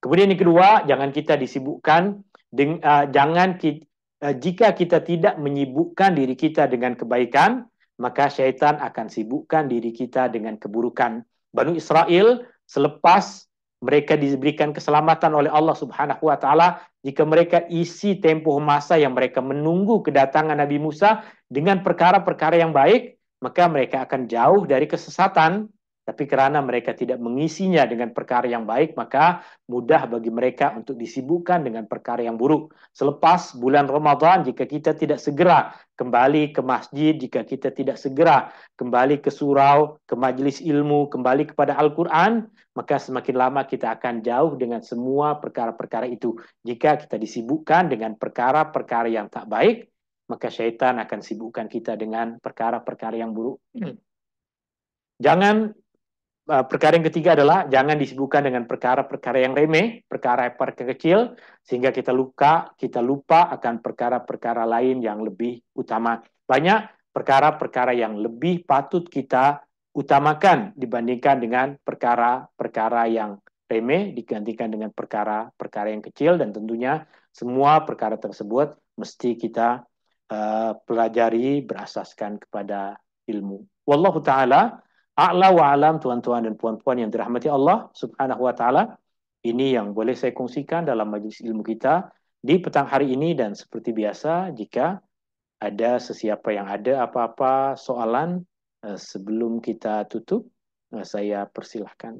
Kemudian yang kedua, jangan kita disibukkan dengan uh, jangan ki, uh, jika kita tidak menyibukkan diri kita dengan kebaikan, maka syaitan akan sibukkan diri kita dengan keburukan. Bani Israel selepas mereka diberikan keselamatan oleh Allah Subhanahu wa taala jika mereka isi tempuh masa yang mereka menunggu kedatangan Nabi Musa dengan perkara-perkara yang baik maka mereka akan jauh dari kesesatan tapi karena mereka tidak mengisinya dengan perkara yang baik, maka mudah bagi mereka untuk disibukkan dengan perkara yang buruk. Selepas bulan Ramadan, jika kita tidak segera kembali ke masjid, jika kita tidak segera kembali ke surau, ke majlis ilmu, kembali kepada Al-Quran, maka semakin lama kita akan jauh dengan semua perkara-perkara itu. Jika kita disibukkan dengan perkara-perkara yang tak baik, maka syaitan akan sibukkan kita dengan perkara-perkara yang buruk. Hmm. Jangan Eh, perkara yang ketiga adalah jangan disibukkan dengan perkara-perkara yang remeh, perkara-perkara kecil, sehingga kita luka, kita lupa akan perkara-perkara lain yang lebih utama. Banyak perkara-perkara yang lebih patut kita utamakan dibandingkan dengan perkara-perkara yang remeh digantikan dengan perkara-perkara yang kecil dan tentunya semua perkara tersebut mesti kita uh, pelajari berasaskan kepada ilmu. Wallahu taala A'la wa alam tuan-tuan dan puan-puan yang dirahmati Allah subhanahu wa ta'ala. Ini yang boleh saya kongsikan dalam majelis ilmu kita di petang hari ini dan seperti biasa jika ada sesiapa yang ada apa-apa soalan eh, sebelum kita tutup eh, saya persilahkan.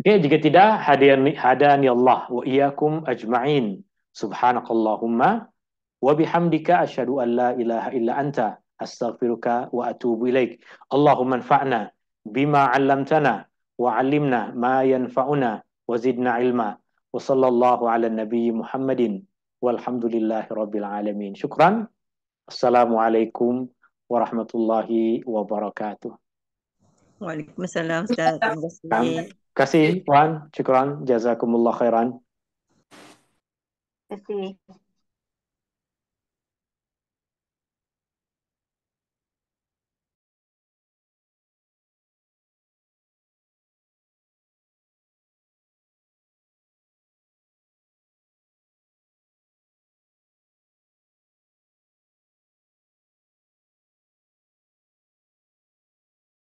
Oke, okay, jika tidak, hadani, hadani Allah wa iyyakum ajma'in. Subhanakallahumma wa bihamdika asyhadu an la ilaha illa anta astaghfiruka wa atubu ilaik. Allahumma anfa'na bima 'allamtana wa 'allimna ma yanfa'una wa zidna ilma. Wa sallallahu ala nabiyyi Muhammadin walhamdulillahi rabbil alamin. Syukran. Assalamualaikum warahmatullahi wabarakatuh. Waalaikumsalam Ustaz. Terima kasih. Terima kasih Puan. Syukran. Jazakumullah khairan. este,